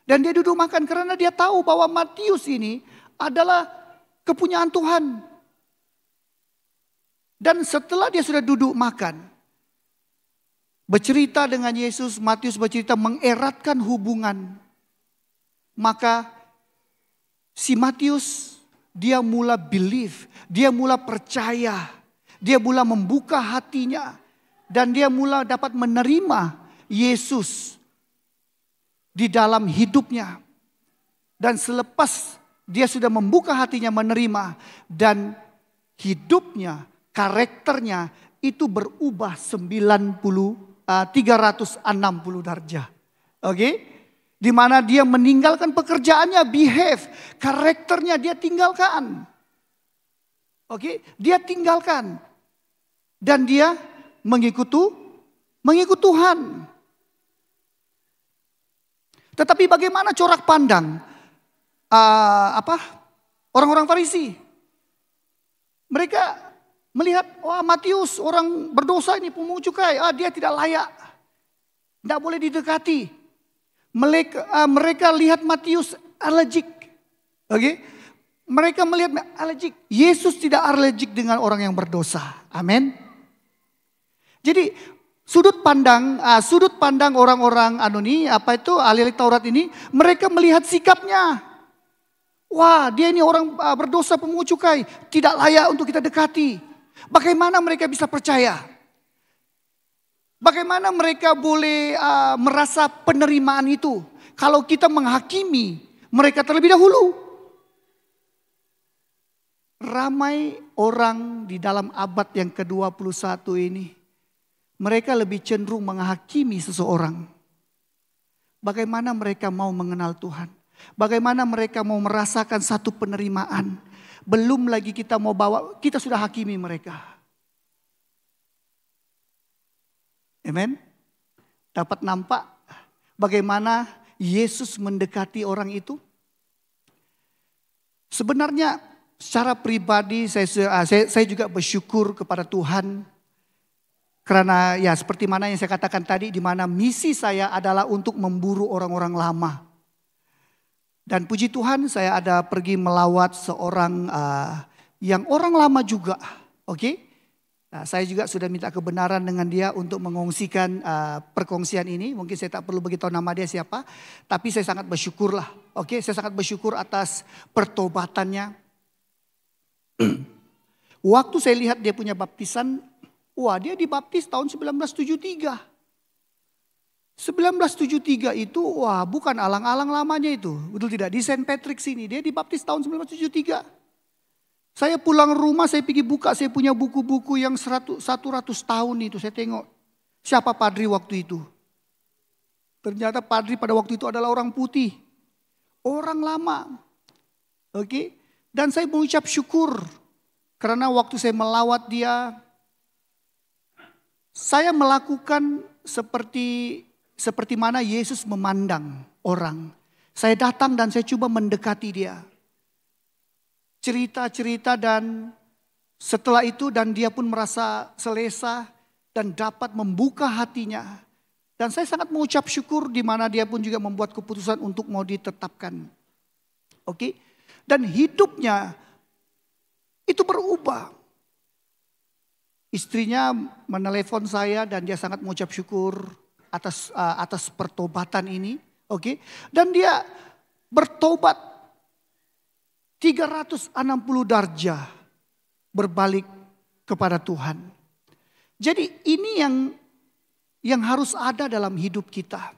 Dan dia duduk makan karena dia tahu bahwa Matius ini adalah kepunyaan Tuhan. Dan setelah dia sudah duduk makan, bercerita dengan Yesus, Matius bercerita mengeratkan hubungan. Maka si Matius dia mula believe, dia mula percaya, dia mula membuka hatinya dan dia mula dapat menerima Yesus di dalam hidupnya. Dan selepas dia sudah membuka hatinya menerima dan hidupnya, karakternya itu berubah 90 360 derajat. Oke? Okay? Di mana dia meninggalkan pekerjaannya, behave, karakternya dia tinggalkan. Oke, okay? dia tinggalkan dan dia mengikuti mengikut Tuhan. Tetapi bagaimana corak pandang uh, apa orang-orang Farisi? Mereka melihat wah Matius orang berdosa ini pemungut cukai, ah, dia tidak layak, tidak boleh didekati. Mereka, uh, mereka lihat Matius alergik, oke? Okay? Mereka melihat alergik. Yesus tidak alergik dengan orang yang berdosa. Amin. Jadi Sudut pandang uh, sudut pandang orang-orang Anoni apa itu ahli Taurat ini mereka melihat sikapnya. Wah, dia ini orang uh, berdosa pemungut cukai, tidak layak untuk kita dekati. Bagaimana mereka bisa percaya? Bagaimana mereka boleh uh, merasa penerimaan itu kalau kita menghakimi mereka terlebih dahulu? ramai orang di dalam abad yang ke-21 ini mereka lebih cenderung menghakimi seseorang. Bagaimana mereka mau mengenal Tuhan? Bagaimana mereka mau merasakan satu penerimaan? Belum lagi kita mau bawa, kita sudah hakimi mereka. Amen. Dapat nampak bagaimana Yesus mendekati orang itu? Sebenarnya secara pribadi saya, saya, juga bersyukur kepada Tuhan karena ya seperti mana yang saya katakan tadi, di mana misi saya adalah untuk memburu orang-orang lama. Dan puji Tuhan saya ada pergi melawat seorang uh, yang orang lama juga, oke? Okay? Nah, saya juga sudah minta kebenaran dengan dia untuk mengungsikan uh, eh, perkongsian ini. Mungkin saya tak perlu beritahu nama dia siapa, tapi saya sangat bersyukurlah, oke? Okay? Saya sangat bersyukur atas pertobatannya. Waktu saya lihat dia punya baptisan, Wah dia dibaptis tahun 1973. 1973 itu wah bukan alang-alang lamanya itu. Betul tidak? Di Saint Patrick sini dia dibaptis tahun 1973. Saya pulang rumah saya pergi buka saya punya buku-buku yang 100, 100 tahun itu saya tengok. Siapa padri waktu itu? Ternyata padri pada waktu itu adalah orang putih. Orang lama. Oke. Okay? Dan saya mengucap syukur karena waktu saya melawat dia saya melakukan seperti seperti mana Yesus memandang orang. Saya datang dan saya coba mendekati dia. Cerita-cerita dan setelah itu dan dia pun merasa selesa dan dapat membuka hatinya. Dan saya sangat mengucap syukur di mana dia pun juga membuat keputusan untuk mau ditetapkan. Oke. Okay? Dan hidupnya itu berubah. Istrinya menelepon saya dan dia sangat mengucap syukur atas uh, atas pertobatan ini, oke? Okay? Dan dia bertobat 360 darjah berbalik kepada Tuhan. Jadi ini yang yang harus ada dalam hidup kita.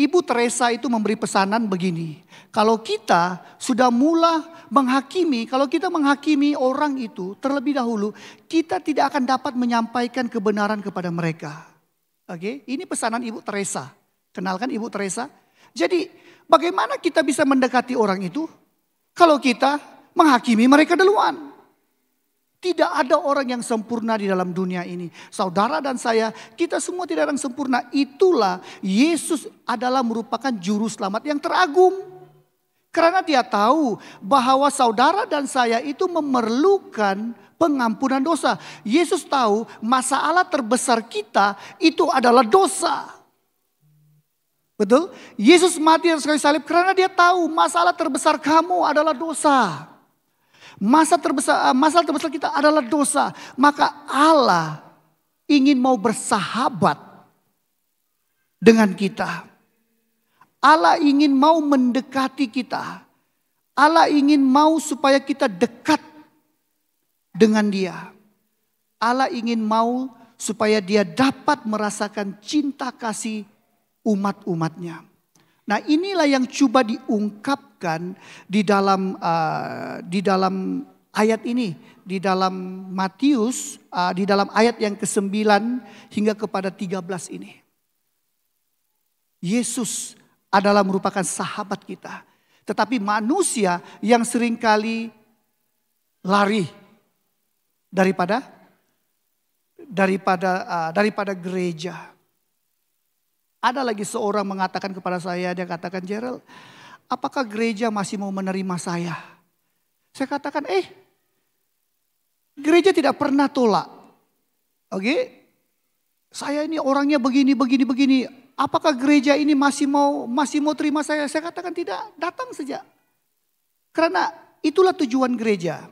Ibu Teresa itu memberi pesanan begini, kalau kita sudah mula menghakimi, kalau kita menghakimi orang itu terlebih dahulu, kita tidak akan dapat menyampaikan kebenaran kepada mereka. Oke, ini pesanan Ibu Teresa. Kenalkan Ibu Teresa. Jadi, bagaimana kita bisa mendekati orang itu kalau kita menghakimi mereka duluan? Tidak ada orang yang sempurna di dalam dunia ini. Saudara dan saya, kita semua tidak ada yang sempurna. Itulah Yesus adalah merupakan juru selamat yang teragung. Karena dia tahu bahwa saudara dan saya itu memerlukan pengampunan dosa. Yesus tahu masalah terbesar kita itu adalah dosa. Betul? Yesus mati dan sekali salib karena dia tahu masalah terbesar kamu adalah dosa. Masa terbesar, eh, masalah terbesar kita adalah dosa. Maka Allah ingin mau bersahabat dengan kita. Allah ingin mau mendekati kita. Allah ingin mau supaya kita dekat dengan Dia. Allah ingin mau supaya Dia dapat merasakan cinta kasih umat-umatnya. Nah, inilah yang coba diungkapkan di dalam uh, di dalam ayat ini, di dalam Matius, uh, di dalam ayat yang ke-9 hingga kepada 13 ini. Yesus adalah merupakan sahabat kita. Tetapi manusia yang seringkali lari daripada daripada uh, daripada gereja ada lagi seorang mengatakan kepada saya, dia katakan, Gerald, apakah gereja masih mau menerima saya? Saya katakan, eh, gereja tidak pernah tolak. Oke, okay? saya ini orangnya begini, begini, begini. Apakah gereja ini masih mau masih mau terima saya? Saya katakan tidak, datang saja. Karena itulah tujuan gereja.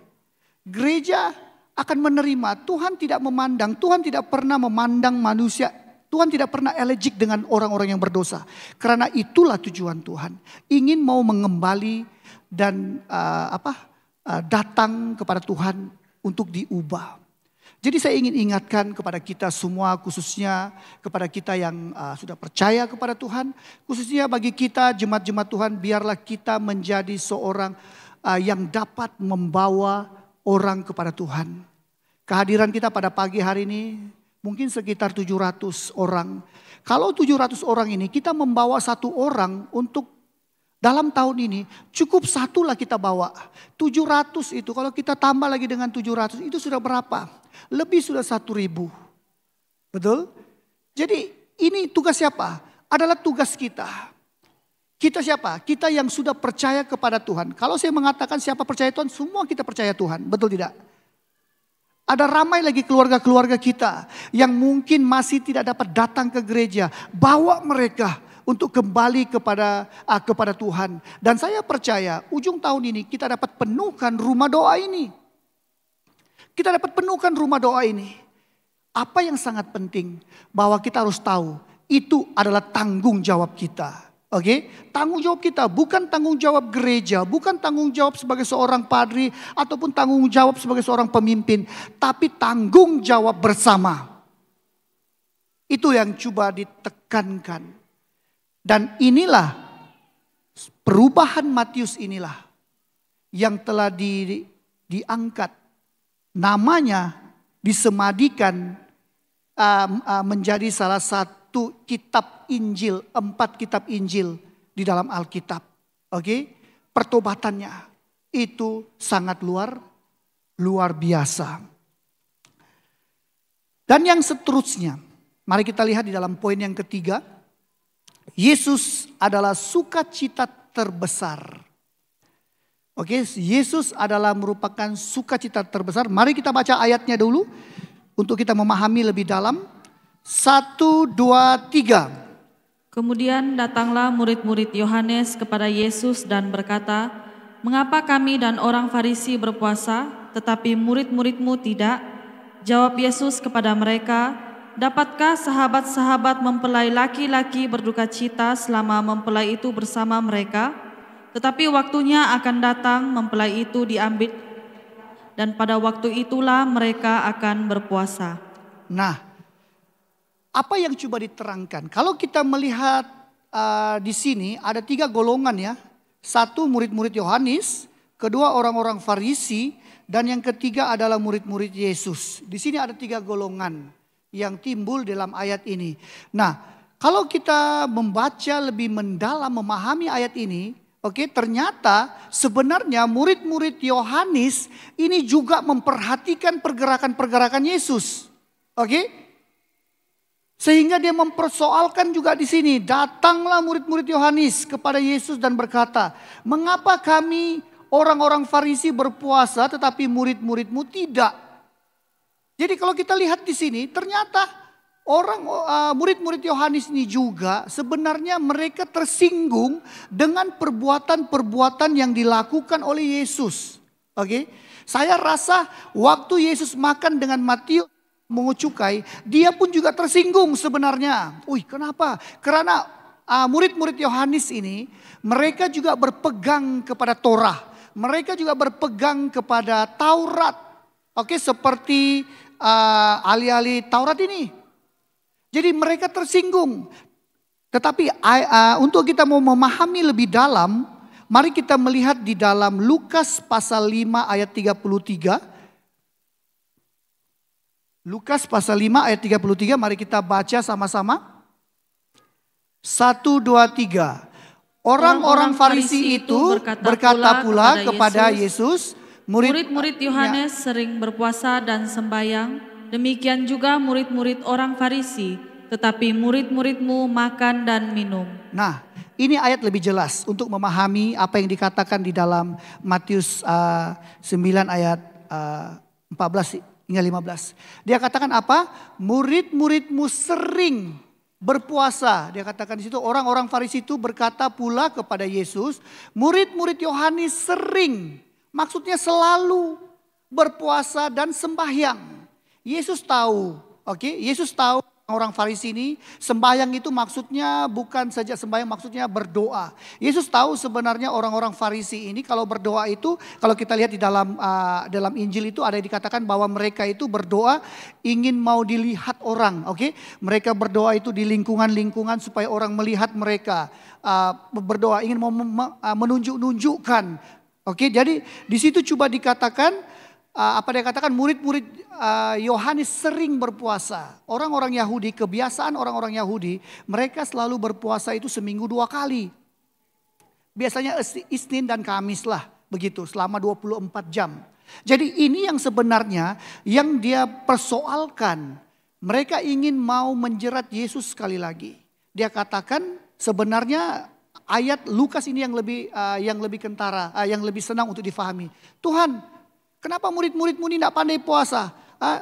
Gereja akan menerima. Tuhan tidak memandang, Tuhan tidak pernah memandang manusia Tuhan tidak pernah elegik dengan orang-orang yang berdosa. Karena itulah tujuan Tuhan. Ingin mau mengembali dan uh, apa uh, datang kepada Tuhan untuk diubah. Jadi saya ingin ingatkan kepada kita semua khususnya kepada kita yang uh, sudah percaya kepada Tuhan. Khususnya bagi kita jemaat-jemaat Tuhan biarlah kita menjadi seorang uh, yang dapat membawa orang kepada Tuhan. Kehadiran kita pada pagi hari ini Mungkin sekitar 700 orang. Kalau 700 orang ini kita membawa satu orang untuk dalam tahun ini cukup satu lah kita bawa. 700 itu kalau kita tambah lagi dengan 700 itu sudah berapa? Lebih sudah satu ribu. Betul? Jadi ini tugas siapa? Adalah tugas kita. Kita siapa? Kita yang sudah percaya kepada Tuhan. Kalau saya mengatakan siapa percaya Tuhan, semua kita percaya Tuhan. Betul tidak? Ada ramai lagi keluarga-keluarga kita yang mungkin masih tidak dapat datang ke gereja. Bawa mereka untuk kembali kepada uh, kepada Tuhan. Dan saya percaya ujung tahun ini kita dapat penuhkan rumah doa ini. Kita dapat penuhkan rumah doa ini. Apa yang sangat penting bahwa kita harus tahu itu adalah tanggung jawab kita. Oke, okay? tanggung jawab kita bukan tanggung jawab gereja, bukan tanggung jawab sebagai seorang padri ataupun tanggung jawab sebagai seorang pemimpin, tapi tanggung jawab bersama. Itu yang coba ditekankan. Dan inilah perubahan Matius inilah yang telah di, diangkat namanya disemadikan Um, uh, menjadi salah satu kitab Injil, empat kitab Injil di dalam Alkitab. Oke, pertobatannya itu sangat luar luar biasa. Dan yang seterusnya, mari kita lihat di dalam poin yang ketiga. Yesus adalah sukacita terbesar. Oke, Yesus adalah merupakan sukacita terbesar. Mari kita baca ayatnya dulu untuk kita memahami lebih dalam. Satu, dua, tiga. Kemudian datanglah murid-murid Yohanes kepada Yesus dan berkata, Mengapa kami dan orang Farisi berpuasa, tetapi murid-muridmu tidak? Jawab Yesus kepada mereka, Dapatkah sahabat-sahabat mempelai laki-laki berduka cita selama mempelai itu bersama mereka? Tetapi waktunya akan datang mempelai itu diambil dan pada waktu itulah mereka akan berpuasa. Nah, apa yang coba diterangkan? Kalau kita melihat uh, di sini ada tiga golongan ya. Satu murid-murid Yohanes, kedua orang-orang Farisi, dan yang ketiga adalah murid-murid Yesus. Di sini ada tiga golongan yang timbul dalam ayat ini. Nah, kalau kita membaca lebih mendalam memahami ayat ini, Oke, ternyata sebenarnya murid-murid Yohanes ini juga memperhatikan pergerakan-pergerakan Yesus. Oke? Sehingga dia mempersoalkan juga di sini, datanglah murid-murid Yohanes kepada Yesus dan berkata, "Mengapa kami orang-orang Farisi berpuasa tetapi murid-muridmu tidak?" Jadi kalau kita lihat di sini, ternyata orang murid eh, murid-murid Yohanes ini juga sebenarnya mereka tersinggung dengan perbuatan-perbuatan yang dilakukan oleh Yesus. Oke. Okay? Saya rasa waktu Yesus makan dengan Matius mengucukai, dia pun juga tersinggung sebenarnya. Wih, kenapa? Karena murid eh, murid-murid Yohanes ini mereka juga berpegang kepada Torah. Mereka juga berpegang kepada Taurat. Oke, okay? seperti uh, alih-alih Taurat ini jadi mereka tersinggung. Tetapi untuk kita mau memahami lebih dalam, mari kita melihat di dalam Lukas pasal 5 ayat 33. Lukas pasal 5 ayat 33, mari kita baca sama-sama. Satu, dua, tiga. Orang-orang Farisi itu berkata, berkata pula kepada, kepada Yesus, Murid-murid ya. Yohanes murid sering berpuasa dan sembayang, demikian juga murid-murid orang Farisi, tetapi murid-muridmu makan dan minum. Nah, ini ayat lebih jelas untuk memahami apa yang dikatakan di dalam Matius uh, 9 ayat uh, 14 hingga 15. Dia katakan apa? Murid-muridmu sering berpuasa. Dia katakan di situ orang-orang Farisi itu berkata pula kepada Yesus, murid-murid Yohanes sering, maksudnya selalu berpuasa dan sembahyang. Yesus tahu, oke? Okay? Yesus tahu orang Farisi ini sembahyang itu maksudnya bukan saja sembahyang maksudnya berdoa. Yesus tahu sebenarnya orang-orang Farisi ini kalau berdoa itu kalau kita lihat di dalam uh, dalam Injil itu ada yang dikatakan bahwa mereka itu berdoa ingin mau dilihat orang, oke? Okay? Mereka berdoa itu di lingkungan-lingkungan supaya orang melihat mereka. Uh, berdoa ingin mau ah, menunjuk-nunjukkan Oke, jadi di situ coba dikatakan Ah, apa dia katakan murid-murid ah, Yohanes -murid sering berpuasa. Orang-orang Yahudi, kebiasaan orang-orang Yahudi, mereka selalu berpuasa itu seminggu dua kali. Biasanya Isnin dan Kamis lah begitu selama 24 jam. Jadi ini yang sebenarnya yang dia persoalkan. Mereka ingin mau menjerat Yesus sekali lagi. Dia katakan sebenarnya ayat Lukas ini yang lebih uh, yang lebih kentara, uh, yang lebih senang untuk difahami. Tuhan, Kenapa murid-muridmu ini tidak pandai puasa? Ah,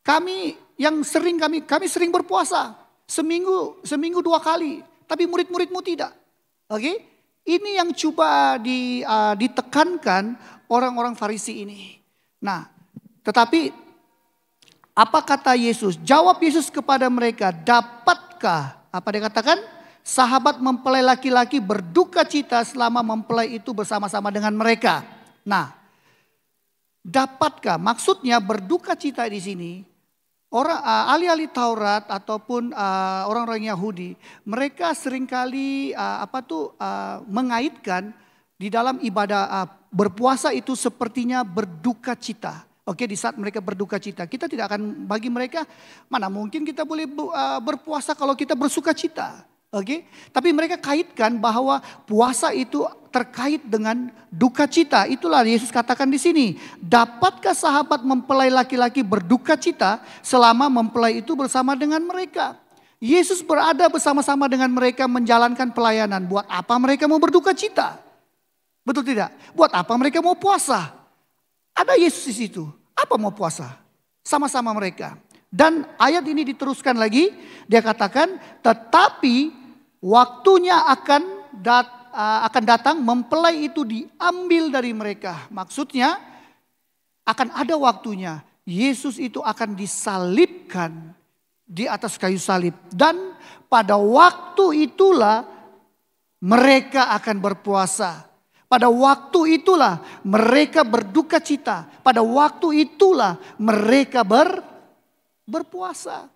kami yang sering kami kami sering berpuasa seminggu seminggu dua kali, tapi murid-muridmu tidak. Oke? Okay? Ini yang coba di, uh, ditekankan orang-orang Farisi ini. Nah, tetapi apa kata Yesus? Jawab Yesus kepada mereka, dapatkah apa dia katakan? Sahabat mempelai laki-laki berduka cita selama mempelai itu bersama-sama dengan mereka. Nah, Dapatkah maksudnya berduka cita di sini orang uh, ahli-ahli Taurat ataupun uh, orang-orang Yahudi mereka seringkali uh, apa tuh uh, mengaitkan di dalam ibadah uh, berpuasa itu sepertinya berduka cita. Oke, di saat mereka berduka cita, kita tidak akan bagi mereka mana mungkin kita boleh berpuasa kalau kita bersuka cita. Oke, okay? tapi mereka kaitkan bahwa puasa itu terkait dengan duka cita. Itulah Yesus katakan di sini. Dapatkah sahabat mempelai laki-laki berduka cita selama mempelai itu bersama dengan mereka? Yesus berada bersama-sama dengan mereka menjalankan pelayanan. Buat apa mereka mau berduka cita? Betul tidak? Buat apa mereka mau puasa? Ada Yesus di situ. Apa mau puasa? Sama-sama mereka. Dan ayat ini diteruskan lagi. Dia katakan, tetapi waktunya akan dat, eh, akan datang mempelai itu diambil dari mereka. Maksudnya akan ada waktunya Yesus itu akan disalibkan di atas kayu salib dan pada waktu itulah mereka akan berpuasa. Pada waktu itulah mereka berduka cita. Pada waktu itulah mereka ber, berpuasa.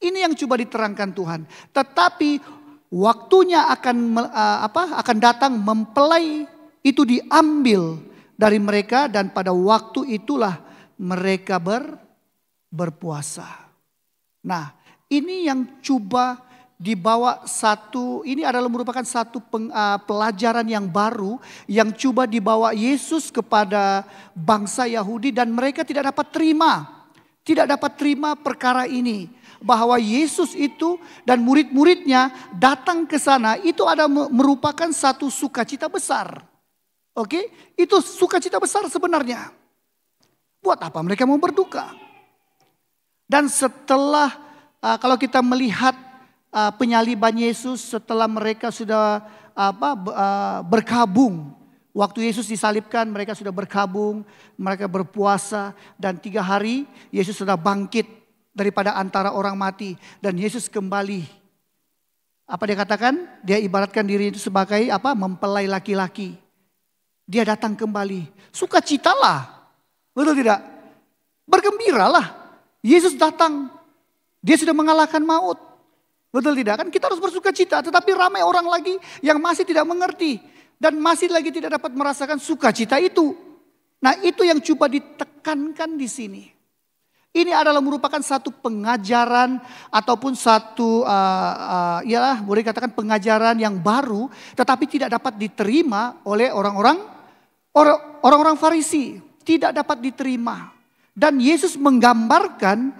Ini yang coba diterangkan Tuhan. Tetapi waktunya akan apa akan datang mempelai itu diambil dari mereka dan pada waktu itulah mereka ber, berpuasa. Nah, ini yang coba dibawa satu ini adalah merupakan satu peng, uh, pelajaran yang baru yang coba dibawa Yesus kepada bangsa Yahudi dan mereka tidak dapat terima. Tidak dapat terima perkara ini bahwa Yesus itu dan murid-muridnya datang ke sana itu ada merupakan satu sukacita besar. Oke, itu sukacita besar sebenarnya. Buat apa mereka mau berduka? Dan setelah uh, kalau kita melihat uh, penyaliban Yesus setelah mereka sudah apa uh, berkabung Waktu Yesus disalibkan mereka sudah berkabung, mereka berpuasa dan tiga hari Yesus sudah bangkit daripada antara orang mati dan Yesus kembali. Apa dia katakan? Dia ibaratkan diri itu sebagai apa? Mempelai laki-laki. Dia datang kembali. Sukacitalah. Betul tidak? Bergembiralah. Yesus datang. Dia sudah mengalahkan maut. Betul tidak? Kan kita harus bersukacita. Tetapi ramai orang lagi yang masih tidak mengerti. Dan masih lagi tidak dapat merasakan sukacita itu. Nah itu yang coba ditekankan di sini. Ini adalah merupakan satu pengajaran ataupun satu uh, uh, ialah boleh katakan pengajaran yang baru tetapi tidak dapat diterima oleh orang-orang orang-orang Farisi, tidak dapat diterima. Dan Yesus menggambarkan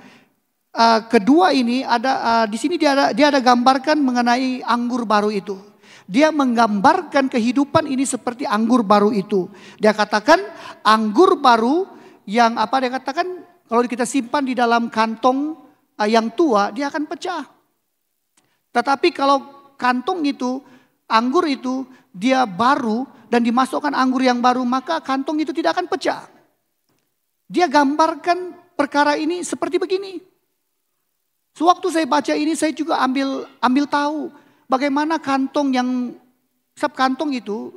uh, kedua ini ada uh, di sini dia ada dia ada gambarkan mengenai anggur baru itu. Dia menggambarkan kehidupan ini seperti anggur baru itu. Dia katakan anggur baru yang apa dia katakan kalau kita simpan di dalam kantong eh, yang tua, dia akan pecah. Tetapi kalau kantong itu, anggur itu, dia baru dan dimasukkan anggur yang baru, maka kantong itu tidak akan pecah. Dia gambarkan perkara ini seperti begini. Sewaktu saya baca ini, saya juga ambil ambil tahu bagaimana kantong yang setiap kantong itu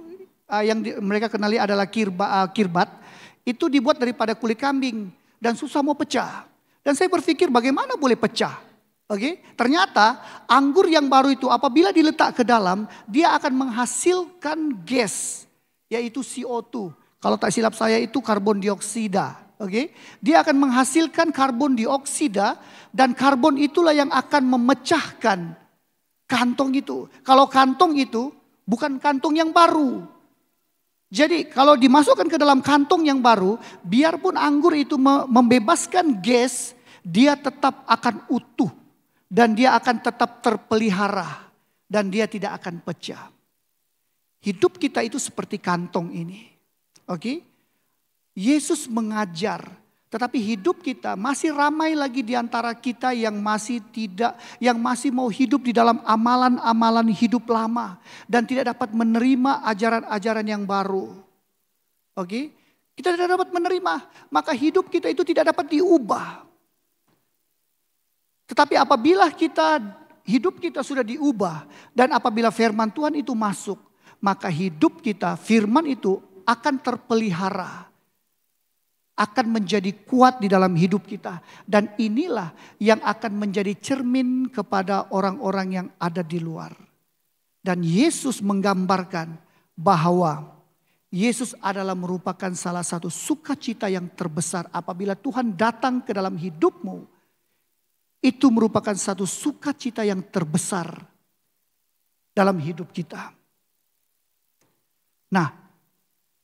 eh, yang mereka kenali adalah kirba, eh, kirbat itu dibuat daripada kulit kambing dan susah mau pecah. Dan saya berpikir bagaimana boleh pecah? Oke, okay? ternyata anggur yang baru itu apabila diletak ke dalam, dia akan menghasilkan gas yaitu CO2. Kalau tak silap saya itu karbon dioksida. Oke, okay? dia akan menghasilkan karbon dioksida dan karbon itulah yang akan memecahkan kantong itu. Kalau kantong itu bukan kantong yang baru, jadi kalau dimasukkan ke dalam kantong yang baru, biarpun anggur itu membebaskan gas, dia tetap akan utuh dan dia akan tetap terpelihara dan dia tidak akan pecah. Hidup kita itu seperti kantong ini. Oke. Okay? Yesus mengajar tetapi hidup kita masih ramai lagi di antara kita yang masih tidak yang masih mau hidup di dalam amalan-amalan hidup lama dan tidak dapat menerima ajaran-ajaran yang baru. Oke? Kita tidak dapat menerima, maka hidup kita itu tidak dapat diubah. Tetapi apabila kita hidup kita sudah diubah dan apabila firman Tuhan itu masuk, maka hidup kita firman itu akan terpelihara akan menjadi kuat di dalam hidup kita. Dan inilah yang akan menjadi cermin kepada orang-orang yang ada di luar. Dan Yesus menggambarkan bahwa Yesus adalah merupakan salah satu sukacita yang terbesar apabila Tuhan datang ke dalam hidupmu. Itu merupakan satu sukacita yang terbesar dalam hidup kita. Nah,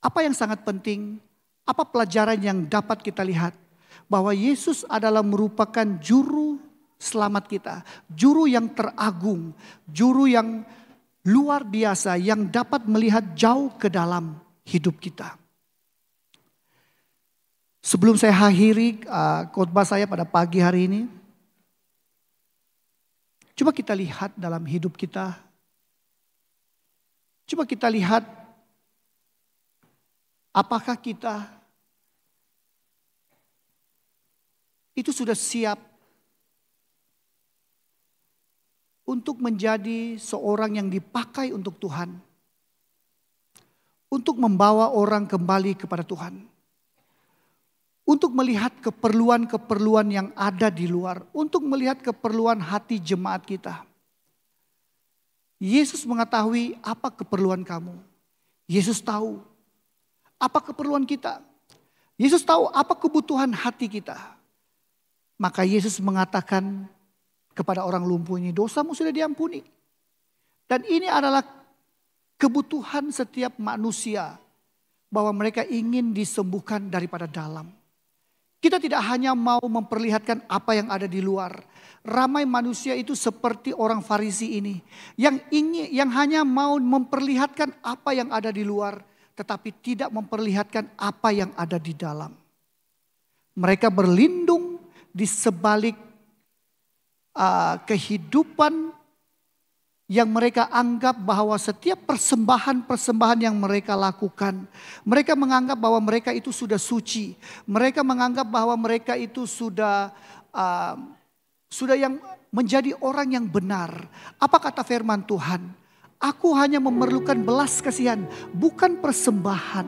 apa yang sangat penting apa pelajaran yang dapat kita lihat? Bahwa Yesus adalah merupakan juru selamat kita. Juru yang teragung, juru yang luar biasa yang dapat melihat jauh ke dalam hidup kita. Sebelum saya akhiri uh, khotbah saya pada pagi hari ini, coba kita lihat dalam hidup kita. Coba kita lihat apakah kita itu sudah siap untuk menjadi seorang yang dipakai untuk Tuhan, untuk membawa orang kembali kepada Tuhan, untuk melihat keperluan-keperluan yang ada di luar, untuk melihat keperluan hati jemaat kita. Yesus mengetahui apa keperluan kamu. Yesus tahu apa keperluan kita. Yesus tahu apa kebutuhan hati kita. Maka Yesus mengatakan kepada orang lumpuh ini, dosamu sudah diampuni. Dan ini adalah kebutuhan setiap manusia bahwa mereka ingin disembuhkan daripada dalam. Kita tidak hanya mau memperlihatkan apa yang ada di luar. Ramai manusia itu seperti orang Farisi ini yang ingin yang hanya mau memperlihatkan apa yang ada di luar tetapi tidak memperlihatkan apa yang ada di dalam. Mereka berlindung di sebalik uh, kehidupan yang mereka anggap bahwa setiap persembahan-persembahan yang mereka lakukan, mereka menganggap bahwa mereka itu sudah suci, mereka menganggap bahwa mereka itu sudah uh, sudah yang menjadi orang yang benar. Apa kata firman Tuhan? Aku hanya memerlukan belas kasihan, bukan persembahan.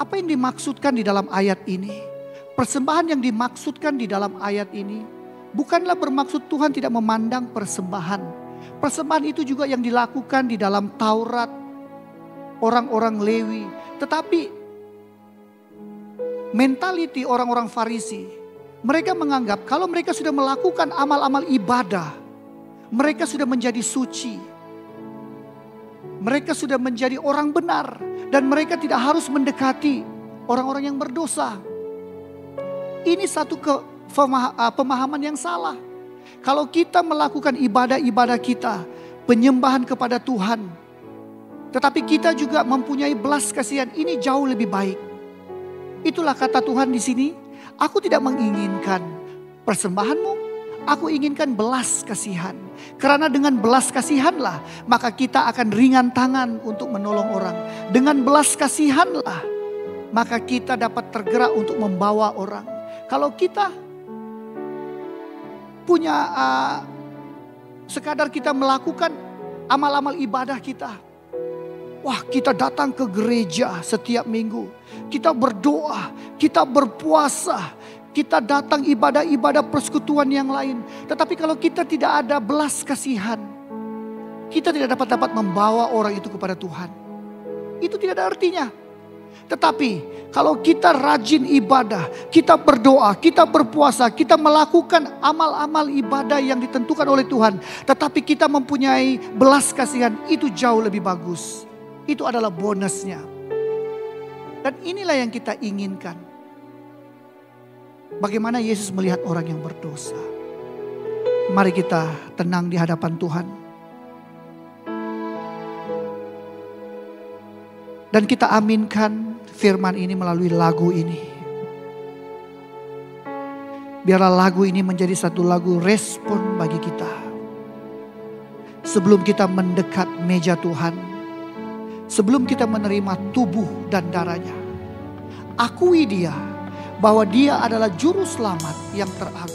Apa yang dimaksudkan di dalam ayat ini? Persembahan yang dimaksudkan di dalam ayat ini bukanlah bermaksud Tuhan tidak memandang persembahan. Persembahan itu juga yang dilakukan di dalam Taurat orang-orang Lewi, tetapi mentaliti orang-orang Farisi, mereka menganggap kalau mereka sudah melakukan amal-amal ibadah, mereka sudah menjadi suci. Mereka sudah menjadi orang benar dan mereka tidak harus mendekati orang-orang yang berdosa. Ini satu ke, ah, pemahaman yang salah. Kalau kita melakukan ibadah-ibadah kita, penyembahan kepada Tuhan, tetapi kita juga mempunyai belas kasihan, ini jauh lebih baik. Itulah kata Tuhan di sini, aku tidak menginginkan persembahanmu, aku inginkan belas kasihan. Karena dengan belas kasihanlah, maka kita akan ringan tangan untuk menolong orang. Dengan belas kasihanlah, maka kita dapat tergerak untuk membawa orang. Kalau kita punya uh, sekadar kita melakukan amal-amal ibadah kita. Wah, kita datang ke gereja setiap minggu. Kita berdoa, kita berpuasa, kita datang ibadah-ibadah persekutuan yang lain. Tetapi kalau kita tidak ada belas kasihan, kita tidak dapat dapat membawa orang itu kepada Tuhan. Itu tidak ada artinya. Tetapi kalau kita rajin ibadah, kita berdoa, kita berpuasa, kita melakukan amal-amal ibadah yang ditentukan oleh Tuhan, tetapi kita mempunyai belas kasihan, itu jauh lebih bagus. Itu adalah bonusnya. Dan inilah yang kita inginkan. Bagaimana Yesus melihat orang yang berdosa? Mari kita tenang di hadapan Tuhan. Dan kita aminkan firman ini melalui lagu ini. Biarlah lagu ini menjadi satu lagu respon bagi kita. Sebelum kita mendekat meja Tuhan, sebelum kita menerima tubuh dan darahnya, akui Dia bahwa Dia adalah Juru Selamat yang teragung.